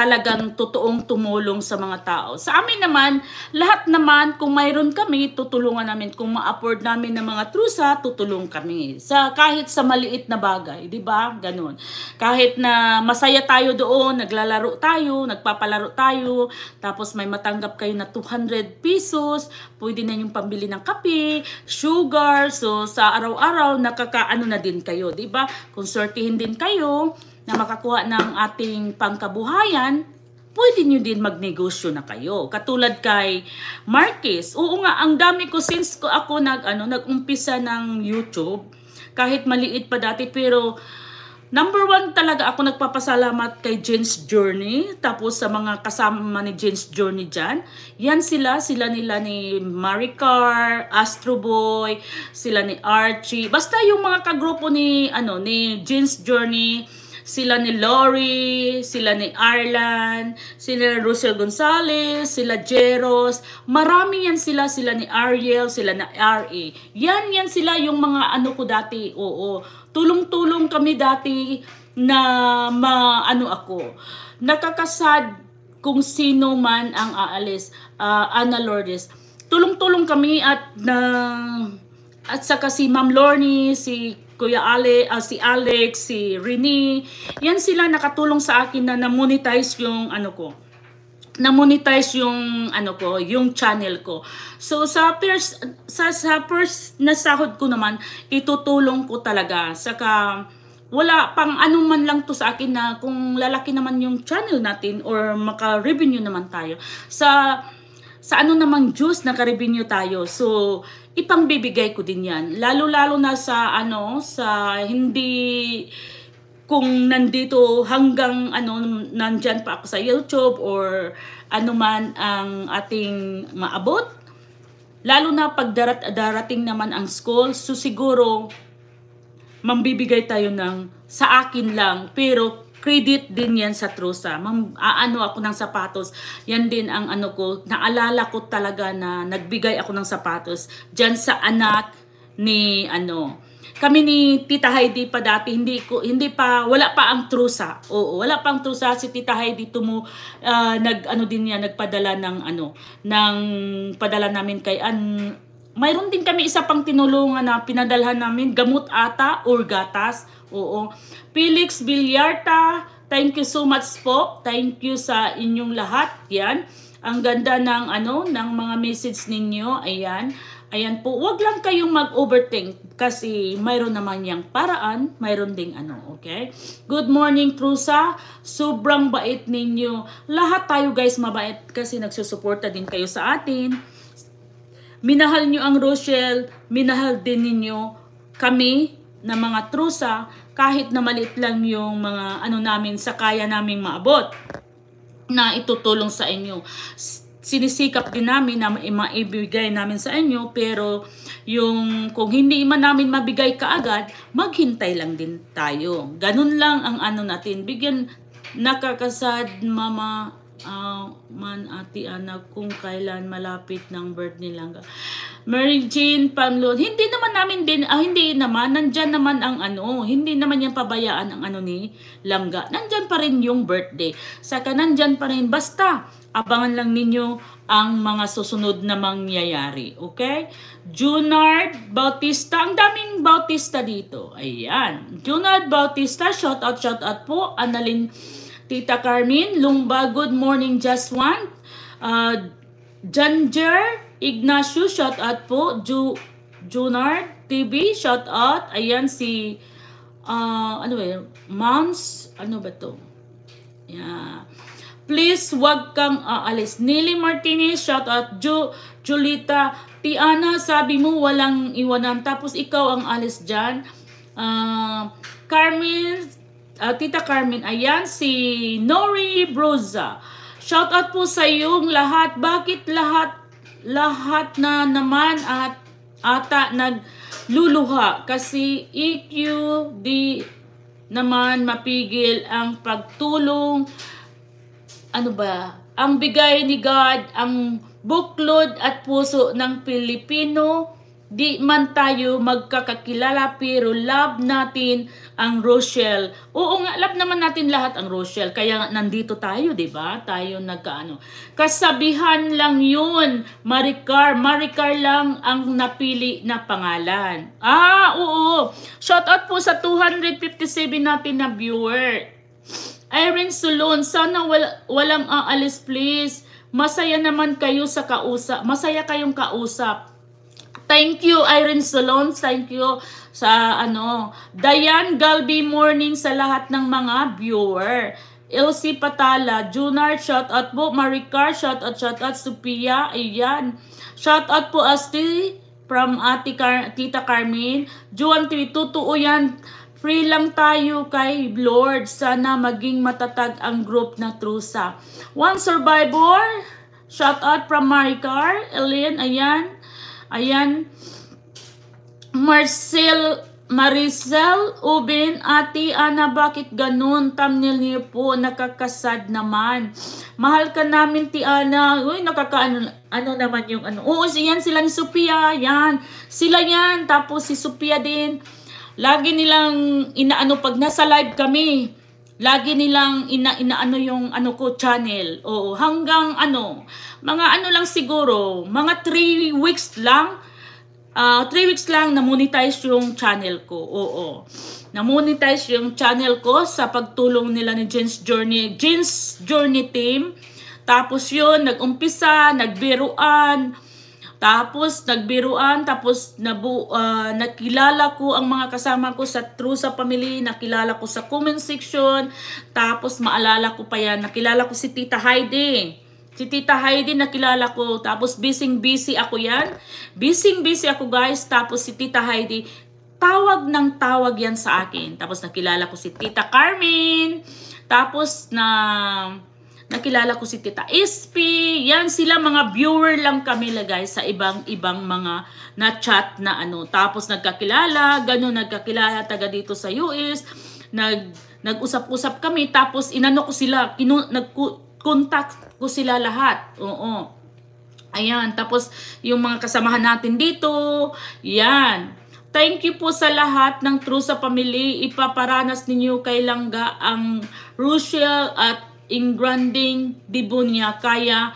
talagang totoong tumulong sa mga tao. Sa amin naman, lahat naman kung mayroon kami, tutulungan namin. Kung ma-afford namin ng mga trusa, tutulong kami. Sa kahit sa maliit na bagay, 'di ba? Ganun. Kahit na masaya tayo doon, naglalaro tayo, nagpapalaro tayo, tapos may matanggap kayo na 200 pesos, pwede na yung pambili ng kape, sugar, so sa araw-araw nakakaano na din kayo, 'di ba? Konsortihin din kayo na makakuha ng ating pangkabuhayan, pwede nyo din magnegosyo na kayo. Katulad kay Marquez, oo nga, ang dami ko since ko ako nag, ano, nag-umpisa ng YouTube, kahit maliit pa dati, pero Number one talaga ako nagpapasalamat kay Jens Journey tapos sa mga kasama ni Jens Journey dyan. Yan sila, sila nila ni Maricar, Astro Boy, sila ni Archie. Basta yung mga kagrupo ni ano ni Jens Journey, sila ni Lori, sila ni Arlan, sila ni Russell Gonzalez, sila Jeros, marami yan sila, sila ni Ariel, sila na RA. Yan, yan sila yung mga ano ko dati, oo. Tulong-tulong kami dati na maano ako. Nakakasad kung sino man ang aalis, uh, Ana Lourdes. Tulong-tulong kami at na uh, at saka si Ma'am Lorne, si Kuya Ale, uh, si Alex, si Rini, Yan sila nakatulong sa akin na na-monetize yung ano ko na-monetize yung ano ko, yung channel ko. So sa first sa, sa first na sahod ko naman, itutulong ko talaga. Saka wala pang anuman lang to sa akin na kung lalaki naman yung channel natin or maka-revenue naman tayo. Sa sa ano namang juice na nakarevenue tayo. So, ipangbibigay ko din yan. Lalo-lalo na sa ano, sa hindi kung nandito hanggang ano nandiyan pa ako sa YouTube or ano man ang ating maabot lalo na pag darat, darating naman ang school so siguro mambibigay tayo ng sa akin lang pero credit din yan sa trusa. Mang, aano ako ng sapatos. Yan din ang ano ko. Naalala ko talaga na nagbigay ako ng sapatos. Diyan sa anak ni ano. Kami ni Tita Heidi pa dati, hindi ko hindi pa wala pa ang trusa. Oo, wala pang trusa si Tita Heidi tumo uh, ah, nag ano din niya nagpadala ng ano ng padala namin kay an mayroon din kami isa pang tinulungan na pinadalhan namin, gamot ata or gatas. Oo. Felix Villarta, thank you so much po. Thank you sa inyong lahat. Yan. Ang ganda ng ano ng mga message ninyo. Ayan. Ayan po. Huwag lang kayong mag-overthink kasi mayroon naman yang paraan, mayroon ding ano, okay? Good morning, Trusa. Sobrang bait ninyo. Lahat tayo guys mabait kasi nagsusuporta din kayo sa atin. Minahal niyo ang Rochelle, minahal din ninyo kami na mga trusa kahit na maliit lang yung mga ano namin sa kaya naming maabot na itutulong sa inyo. Sinisikap din namin na maibigay namin sa inyo pero yung kung hindi man namin mabigay kaagad, maghintay lang din tayo. Ganun lang ang ano natin. Bigyan nakakasad mama uh, man ati anak kung kailan malapit ng birth nila. Mary Jane Pamlon, hindi naman namin din, ah, hindi naman, nandyan naman ang ano, hindi naman yan pabayaan ang ano ni Langga. Nandyan pa rin yung birthday. Saka nandyan pa rin, basta abangan lang ninyo ang mga susunod na mangyayari. Okay? Junard Bautista. Ang daming Bautista dito. Ayan. Junard Bautista, shout out, shout out po. Annalyn Tita Carmen, Lumba, good morning Jaswan. Uh, Janger, Ignacio, shout out po. Ju Junar TV, shout out. Ayan si, uh, ano ba yun? ano ba to? Yeah. Please, wag kang aalis. Nili Martinez, shout out. Ju Julita, Tiana, sabi mo walang iwanan. Tapos ikaw ang alis dyan. Uh, Carmen, uh, Tita Carmen. Ayan, si Nori Broza. Shout out po sa iyong lahat. Bakit lahat lahat na naman at ata nagluluha kasi EQD naman mapigil ang pagtulong ano ba ang bigay ni God ang buklod at puso ng Pilipino Di man tayo magkakakilala pero love natin ang Rochelle. Oo nga, love naman natin lahat ang Rochelle. Kaya nandito tayo, di ba? Tayo nagkaano. Kasabihan lang yun, Maricar. Maricar lang ang napili na pangalan. Ah, oo. Shout out po sa 257 natin na viewer. Irene Sulon, sana wal walang aalis please. Masaya naman kayo sa kausap. Masaya kayong kausap Thank you Irene Solon. thank you sa ano, Diane Galby, morning sa lahat ng mga viewer. Elsie Patala, Junar, shout out po, Maricar, shout out, shout out, Sophia, ayan. Shout out po Asti from Ate Car Tita Carmen. Juan 3, totoo yan. Free lang tayo kay Lord. Sana maging matatag ang group na trusa. One survivor, shout out from Maricar, Ellen, ayan. Ayan. Marcel Maricel Ubin, Ate Ana, bakit ganun? Thumbnail niyo po, nakakasad naman. Mahal ka namin, Ti Ana. Uy, nakakaano ano naman yung ano. Oo, yan sila ni Sophia, yan. Sila yan, tapos si Sophia din. Lagi nilang inaano pag nasa live kami Lagi nilang ina, inaano yung ano ko channel. Oo, hanggang ano, mga ano lang siguro, mga 3 weeks lang. 3 uh, ah, weeks lang na-monetize yung channel ko. Oo. Na-monetize yung channel ko sa pagtulong nila ni Jeans Journey, Jeans Journey team. Tapos yun, nag-umpisa, nagbiruan, tapos nagbiruan, tapos nabu, uh, nakilala ko ang mga kasama ko sa True sa Family, nakilala ko sa comment section, tapos maalala ko pa yan, nakilala ko si Tita Heidi. Si Tita Heidi nakilala ko, tapos busy-busy ako yan. Busy-busy ako guys, tapos si Tita Heidi, tawag ng tawag yan sa akin. Tapos nakilala ko si Tita Carmen, tapos na nakilala ko si Tita Ispi. Yan sila mga viewer lang kami la guys sa ibang-ibang mga na chat na ano. Tapos nagkakilala, ganun nagkakilala taga dito sa US. Nag nag-usap-usap kami tapos inano ko sila, nag contact ko sila lahat. Oo. Ayan, tapos yung mga kasamahan natin dito, yan. Thank you po sa lahat ng True sa Family. Ipaparanas ninyo kay Langga ang Rochelle at in di po niya kaya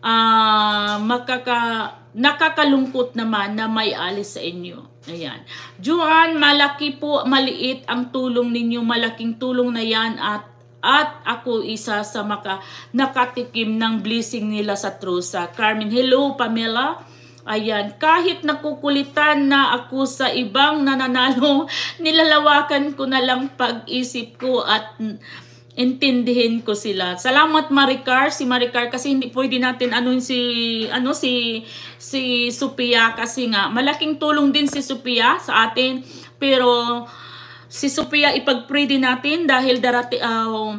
uh, makaka, nakakalungkot naman na may alis sa inyo. Ayan. Juan, malaki po, maliit ang tulong ninyo, malaking tulong na yan at at ako isa sa maka, nakatikim ng blessing nila sa trusa. Carmen, hello Pamela. Ayan, kahit nakukulitan na ako sa ibang nananalo, nilalawakan ko na lang pag-isip ko at intindihin ko sila. Salamat Maricar, si Maricar kasi hindi pwede natin anuin si ano si si Sophia kasi nga malaking tulong din si Sophia sa atin pero si Sophia ipag din natin dahil darati uh, ah,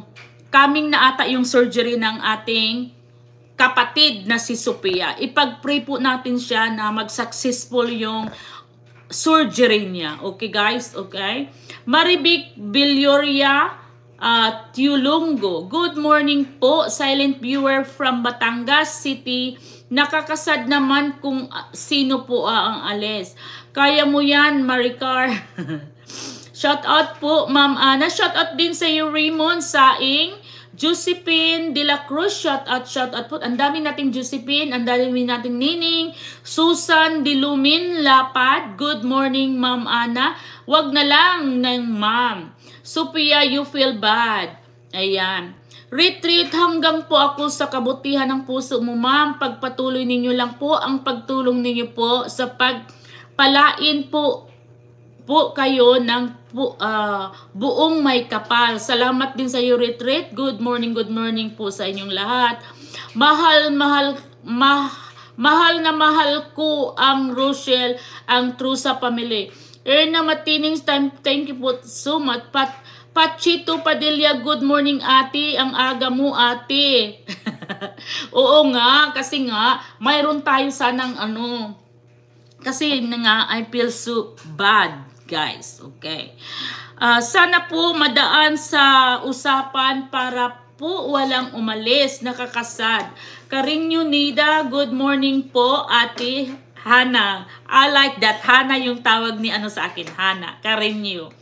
coming na ata yung surgery ng ating kapatid na si Sophia. Ipagpray po natin siya na mag-successful yung surgery niya. Okay guys? Okay? Maribik Villoria uh, Tiulongo. Good morning po, silent viewer from Batangas City. Nakakasad naman kung ah, sino po ah, ang ales. Kaya mo yan, Maricar. shout out po, Ma'am Ana. Shout out din sa iyo, Raymond Saing. Josephine De La Cruz, shout out, shout out po. Ang dami nating Josephine, ang dami nating Nining, Susan De Lumin Lapad, good morning, Ma'am Ana. Wag na lang ng Ma'am. Sophia, you feel bad. Ayan. Retreat hanggang po ako sa kabutihan ng puso mo, ma'am. Pagpatuloy ninyo lang po ang pagtulong ninyo po sa pagpalain po po kayo ng bu, uh, ah, buong may kapal. Salamat din sa iyo, Retreat. Good morning, good morning po sa inyong lahat. Mahal, mahal, mah, mahal na mahal ko ang Rochelle, ang true sa pamilya. Erna eh, Matinings, time, thank you po so much. Pat, Pachito Padilla, good morning ate. Ang aga mo ate. Oo nga, kasi nga, mayroon tayo sanang ano. Kasi nga, I feel so bad, guys. Okay. Uh, sana po madaan sa usapan para po walang umalis. Nakakasad. Karin Nida, good morning po ate. Hana. I like that. Hana yung tawag ni ano sa akin. Hana. Karenyo.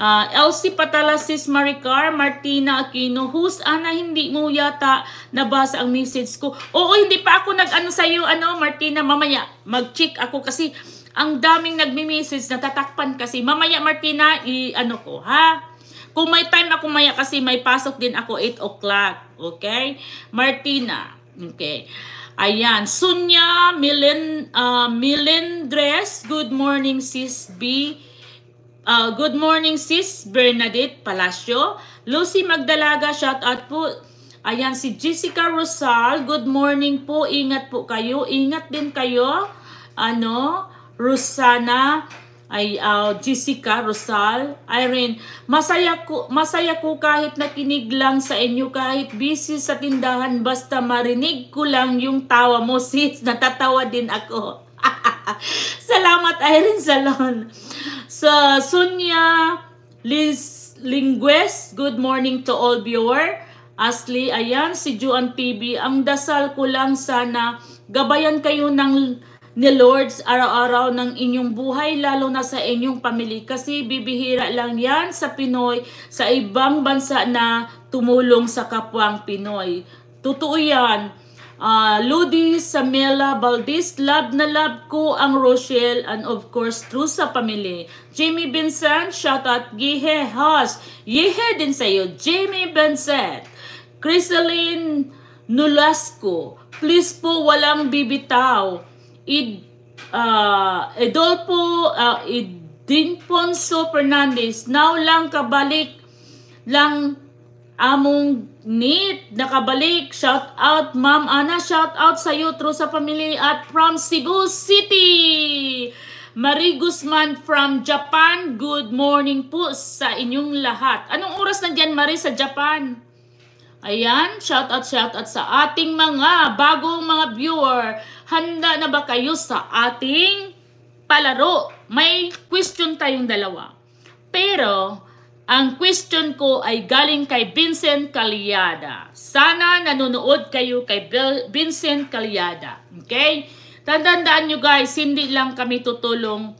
Uh, Elsie Patalasis Maricar, Martina Aquino, who's Ana, hindi mo yata nabasa ang message ko. Oo, hindi pa ako nag-ano sa'yo, ano, Martina, mamaya, mag-check ako kasi ang daming nagme-message, natatakpan kasi. Mamaya, Martina, i-ano ko, ha? Kung may time ako maya kasi may pasok din ako 8 o'clock. Okay? Martina. Okay. Ayan, Sunya Milin, uh, Milindres, good morning sis B. Uh, good morning sis Bernadette Palacio. Lucy Magdalaga, shout out po. Ayan, si Jessica Rosal, good morning po. Ingat po kayo. Ingat din kayo. Ano, Rosana ay uh, Jessica Rosal, Irene, masaya ko, masaya ko kahit nakinig lang sa inyo, kahit busy sa tindahan, basta marinig ko lang yung tawa mo sis, natatawa din ako. Salamat Irene Salon. Sa so, Sonia Liz Lingues, good morning to all viewer. Ashley, ayan, si Juan TV, ang dasal ko lang sana gabayan kayo ng ni Lords araw-araw ng inyong buhay, lalo na sa inyong pamilya. Kasi bibihira lang yan sa Pinoy, sa ibang bansa na tumulong sa kapwang Pinoy. Totoo yan. Uh, Ludi Samela Valdez, love na love ko ang Rochelle and of course true sa pamilya. Jimmy Benson, shout out Gihe Haas. Yehe din sa'yo, Jamie Benson. Crisaline Nulasco, please po walang bibitaw Id, uh, ah, Edolpo uh, ah, Idinponso Fernandez, now lang kabalik lang among neat nakabalik. Shout out Ma'am Ana, shout out sa iyo through sa family at from Cebu City. Marie Guzman from Japan, good morning po sa inyong lahat. Anong oras na dyan Marie sa Japan? Ayan, shout out shout out sa ating mga bagong mga viewer. Handa na ba kayo sa ating palaro? May question tayong dalawa. Pero ang question ko ay galing kay Vincent Caliada. Sana nanonood kayo kay Vincent Caliada. Okay? Tandaan nyo guys, hindi lang kami tutulong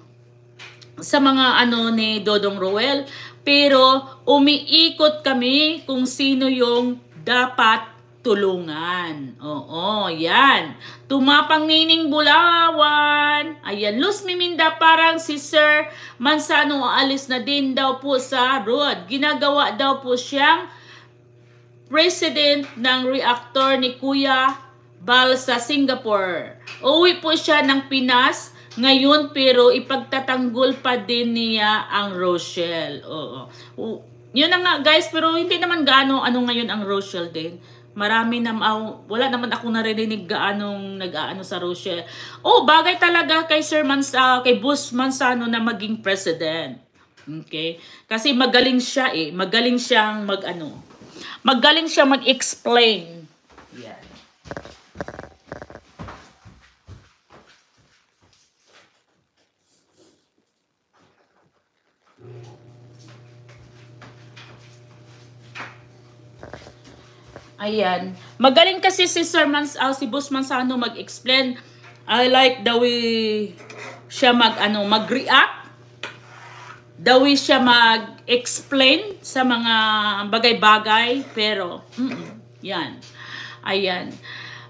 sa mga ano ni Dodong Ruel, pero umiikot kami kung sino yung dapat tulungan. Oo, yan. Tumapang nining bulawan. Ayan, Luz Miminda parang si Sir Mansano alis na din daw po sa road. Ginagawa daw po siyang president ng reactor ni Kuya Bal sa Singapore. Uwi po siya ng Pinas ngayon pero ipagtatanggol pa din niya ang Rochelle. Oo. Yun nga guys, pero hindi naman gaano ano ngayon ang Rochelle din. Marami na, wala naman ako naririnig gaanong nag-aano sa Rochelle. Oh, bagay talaga kay Sir Mans, uh, kay Bus Mansano na maging president. Okay? Kasi magaling siya eh. Magaling siyang mag-ano. Magaling siya mag-explain Ayan. Magaling kasi si Sir Mans, uh, si Boss Mansano mag-explain. I like the way siya mag ano, mag-react. The way siya mag-explain sa mga bagay-bagay pero mm -mm, 'yan. Ayan.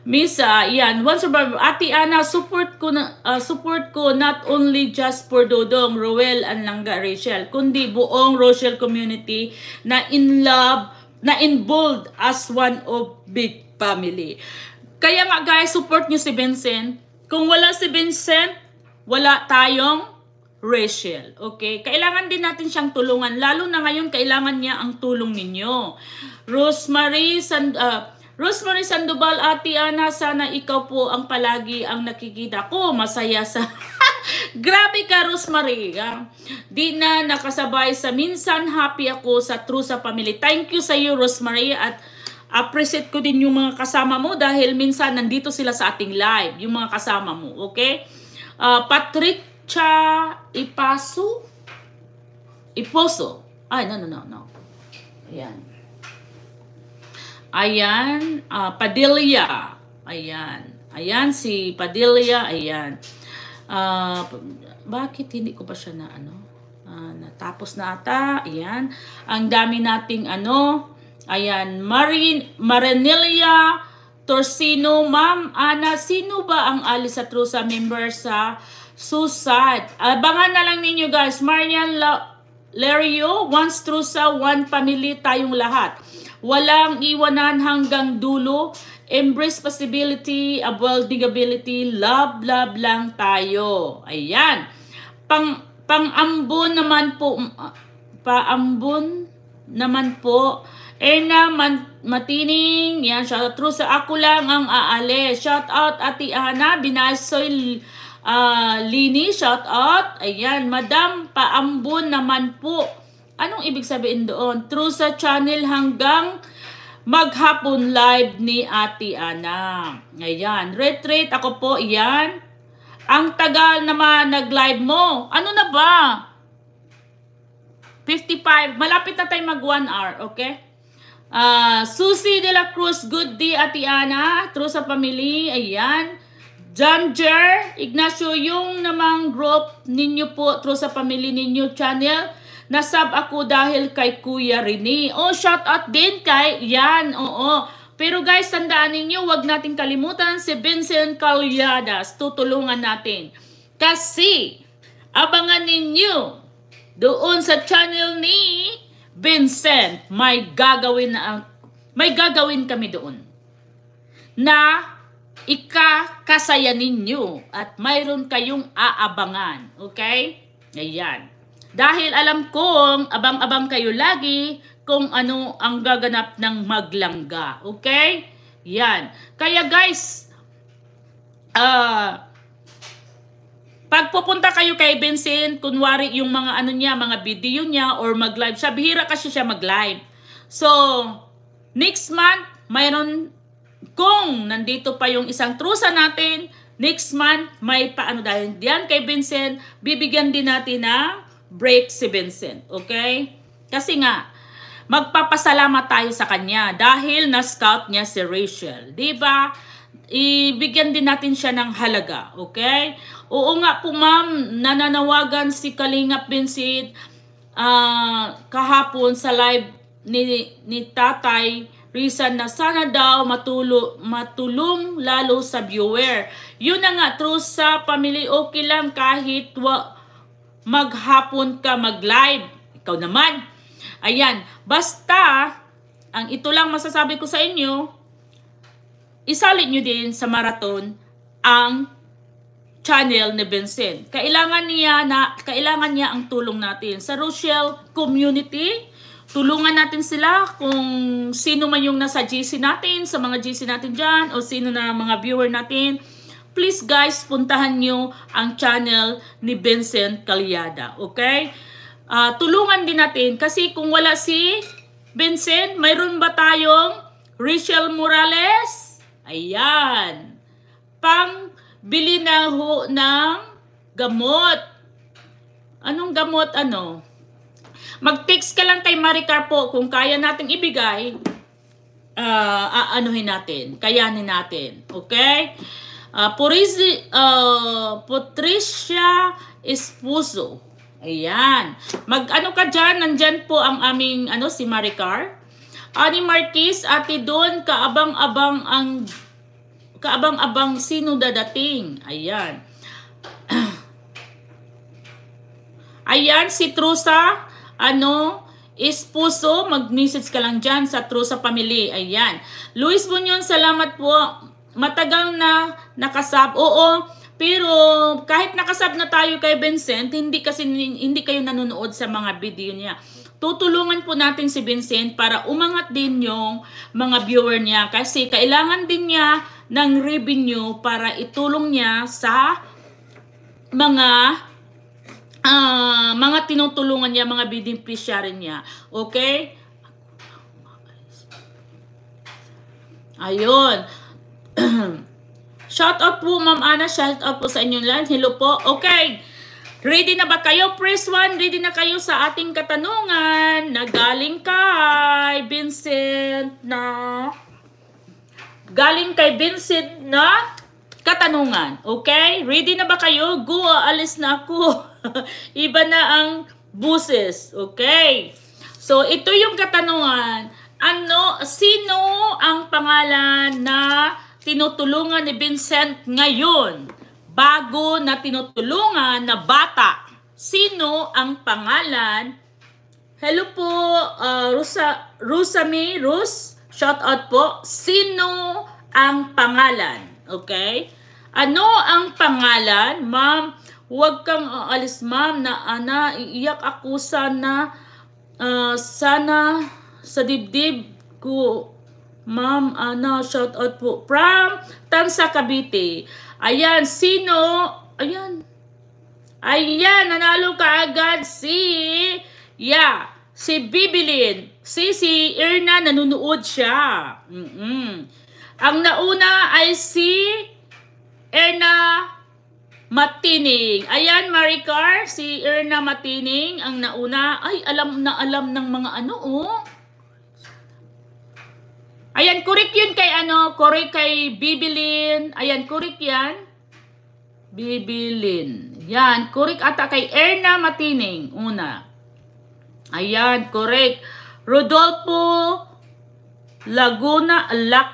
Miss, uh, yan, once survivor. Ate Ana, support ko, na, uh, support ko not only just for Dodong, Roel, Anlanga, Rachel, kundi buong Rochelle community na in love na involved as one of big family. Kaya nga guys, support niyo si Vincent. Kung wala si Vincent, wala tayong Rachel. Okay? Kailangan din natin siyang tulungan. Lalo na ngayon, kailangan niya ang tulong ninyo. Rosemary, Sand, uh, ah, Rosemary Sandoval, Ate Ana, sana ikaw po ang palagi ang nakikita ko. Masaya sa... Grabe ka, Rosemary. Di na nakasabay sa minsan happy ako sa True sa Family. Thank you sa iyo, Rosemary. At appreciate ko din yung mga kasama mo dahil minsan nandito sila sa ating live, yung mga kasama mo. Okay? Uh, Patrick Cha Ipaso? Iposo. Ay, no, no, no, no. Ayan. Ayan, uh, Padilla. Ayan. Ayan si Padilla, ayan. Uh, bakit hindi ko pa siya na ano? Uh, natapos na ata. Ayan. Ang dami nating ano. Ayan, Marin Maranilia Torsino, Ma'am Ana, sino ba ang Ali sa Trusa member sa Susat? Abangan na lang ninyo guys. Marian La Lerio, once Trusa, one family tayong lahat. Walang iwanan hanggang dulo. Embrace possibility, upwelling ability, love, love lang tayo. Ayan. Pang, pang-ambon naman po, paambon naman po, Erna Man Matining, yan, shout out. True sa ako lang ang aalis. Shout out Ate Ana, Binasoy uh, Lini, shout out. Ayan, Madam Paambon naman po. Anong ibig sabihin doon? Through sa channel hanggang maghapon live ni Ate Ana. Ayan. Retreat ako po. Iyan. Ang tagal naman nag-live mo. Ano na ba? 55. Malapit na tayo mag 1 hour. Okay? Uh, Susie De La Cruz. Good day Ate Ana. True sa family. Ayan. John Jer. Ignacio, yung namang group ninyo po. True sa family ninyo channel Nasab ako dahil kay Kuya Rene. Oh, shout out din kay yan. Oo. Pero guys, tandaan ninyo, huwag natin kalimutan si Vincent Calyadas. Tutulungan natin. Kasi, abangan ninyo doon sa channel ni Vincent, may gagawin na may gagawin kami doon na ikakasaya ninyo at mayroon kayong aabangan. Okay? Ayan. Dahil alam kong abang-abang kayo lagi kung ano ang gaganap ng maglangga. Okay? Yan. Kaya guys, uh, ah, pagpupunta kayo kay Vincent, kunwari yung mga ano niya, mga video niya or mag-live siya, bihira kasi siya mag-live. So, next month, mayroon kung nandito pa yung isang trusa natin, next month, may paano dahil diyan kay Vincent, bibigyan din natin ng break si Vincent. Okay? Kasi nga, magpapasalamat tayo sa kanya dahil na-scout niya si Rachel. ba? Diba? Ibigyan din natin siya ng halaga. Okay? Oo nga po ma'am, nananawagan si Kalingap Vincent uh, kahapon sa live ni, ni Tatay Reason na sana daw matulo, matulong lalo sa viewer. Yun na nga, true sa family, okay lang kahit wa, maghapon ka mag-live. Ikaw naman. Ayan, basta ang ito lang masasabi ko sa inyo, isalit nyo din sa marathon ang channel ni Vincent. Kailangan niya na kailangan niya ang tulong natin sa Rochelle community. Tulungan natin sila kung sino man yung nasa GC natin, sa mga GC natin diyan o sino na mga viewer natin please guys, puntahan nyo ang channel ni Vincent Calyada. Okay? Uh, tulungan din natin kasi kung wala si Vincent, mayroon ba tayong Rachel Morales? Ayan. Pang bili na ho ng gamot. Anong gamot ano? Mag-text ka lang kay Maricar po kung kaya nating ibigay. Uh, aanuhin natin. Kayanin natin. Okay? Uh, ah, Purisi, uh, ah, Patricia Espuso. Ayan. Mag-ano ka dyan? Nandyan po ang aming ano, si Maricar. Ani Marquis, ate doon, kaabang-abang ang kaabang-abang sino dadating. Ayan. Ayan, si Trusa, ano, is mag-message ka lang dyan sa Trusa Family. Ayan. Luis Bunyon, salamat po matagal na nakasab. Oo, pero kahit nakasab na tayo kay Vincent, hindi kasi hindi kayo nanonood sa mga video niya. Tutulungan po natin si Vincent para umangat din yung mga viewer niya kasi kailangan din niya ng revenue para itulong niya sa mga uh, mga tinutulungan niya, mga beneficiary niya. Okay? Ayun. shout out po, Ma'am Ana. Shout out po sa inyong lahat. Hello po. Okay. Ready na ba kayo? Press 1, ready na kayo sa ating katanungan na galing kay Vincent na galing kay Vincent na katanungan. Okay? Ready na ba kayo? Go, alis na ako. Iba na ang buses. Okay? So, ito yung katanungan. Ano, sino ang pangalan na tinutulungan ni Vincent ngayon? Bago na tinutulungan na bata. Sino ang pangalan? Hello po, uh, Rusa, Rusami, Rus. Shout out po. Sino ang pangalan? Okay? Ano ang pangalan? Ma'am, huwag kang aalis, ma'am. Na, ana, ah, iiyak ako sana, uh, sana sa dibdib ko Ma'am, ano, shout out po. From Tansa, Cavite. Ayan, sino? Ayan. Ayan, nanalo ka agad si... Yeah, si Bibilin. Si, si Erna, nanunood siya. Mm-mm. Ang nauna ay si Erna Matining. Ayan, Maricar, si Erna Matining ang nauna. Ay, alam na alam ng mga ano, oh. Ayan, correct yun kay ano, correct kay Bibilin. Ayan, correct yan. Bibilin. Yan, correct ata kay Erna Matining. Una. Ayan, correct. Rodolfo Laguna Lac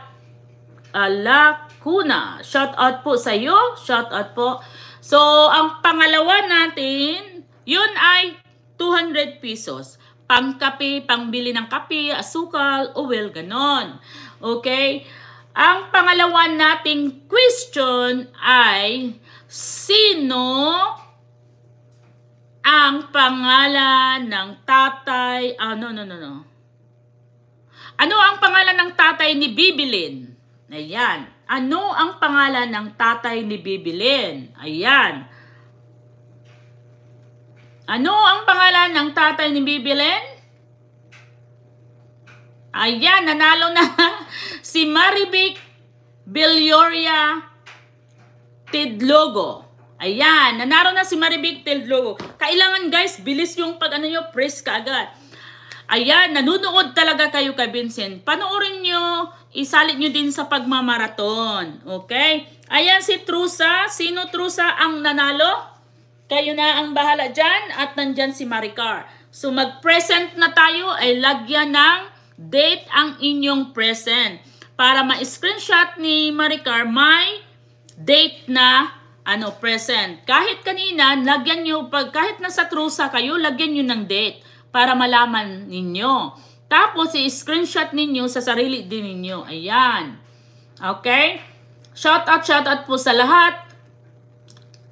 Lacuna. Shout out po sa iyo. Shout out po. So, ang pangalawa natin, yun ay 200 pesos pangkape, pangbili ng kape, asukal, oil, ganon. Okay? Ang pangalawa nating question ay, sino ang pangalan ng tatay, ah, no, no, no, no. Ano ang pangalan ng tatay ni Bibilin? Ayan. Ano ang pangalan ng tatay ni Bibilin? Ayan. Ano ang pangalan ng tatay ni Bibilen? Ayan, nanalo na si Maribik Belioria Tidlogo. Ayan, nanalo na si Maribik Tidlogo. Kailangan guys, bilis yung pag ano nyo, press ka agad. Ayan, nanunood talaga kayo kay Vincent. Panoorin nyo, isalit nyo din sa pagmamaraton. Okay? Ayan si Trusa. Sino Trusa ang nanalo? Kayo na ang bahala dyan at nandyan si Maricar. So mag-present na tayo ay lagyan ng date ang inyong present. Para ma-screenshot ni Maricar, may date na ano present. Kahit kanina, lagyan nyo, pag, kahit nasa trusa kayo, lagyan nyo ng date para malaman ninyo. Tapos, i-screenshot ninyo sa sarili din ninyo. Ayan. Okay? Shout out, shout out po sa lahat.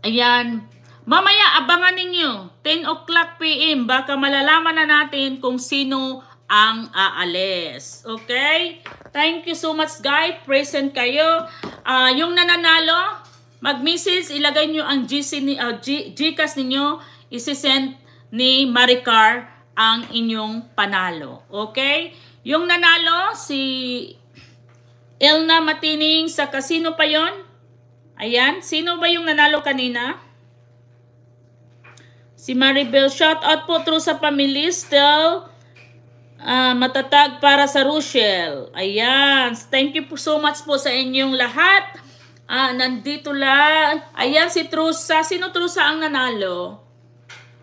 Ayan, Mamaya, abangan ninyo. 10 o'clock p.m. Baka malalaman na natin kung sino ang aalis. Okay? Thank you so much, guys. Present kayo. Uh, yung nananalo, mag-message, ilagay nyo ang GC, ni, uh, G, GCAS ninyo. Isisend ni Maricar ang inyong panalo. Okay? Yung nanalo, si Elna Matining sa casino pa yon. Ayan. Sino ba yung nanalo kanina? Si Maribel, shout out po through sa family still uh, matatag para sa Rochelle. Ayan. Thank you po so much po sa inyong lahat. Ah, nandito lang. Ayan si Trusa. Sino Trusa ang nanalo?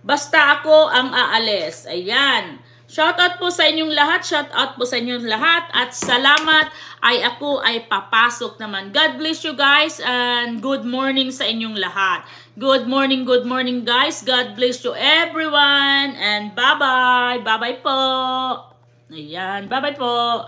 Basta ako ang aalis. Ayan. Shout out po sa inyong lahat. Shout out po sa inyong lahat. At salamat ay ako ay papasok naman. God bless you guys and good morning sa inyong lahat. Good morning, good morning guys. God bless you everyone. And bye-bye. Bye-bye po. Ayan. Bye-bye po.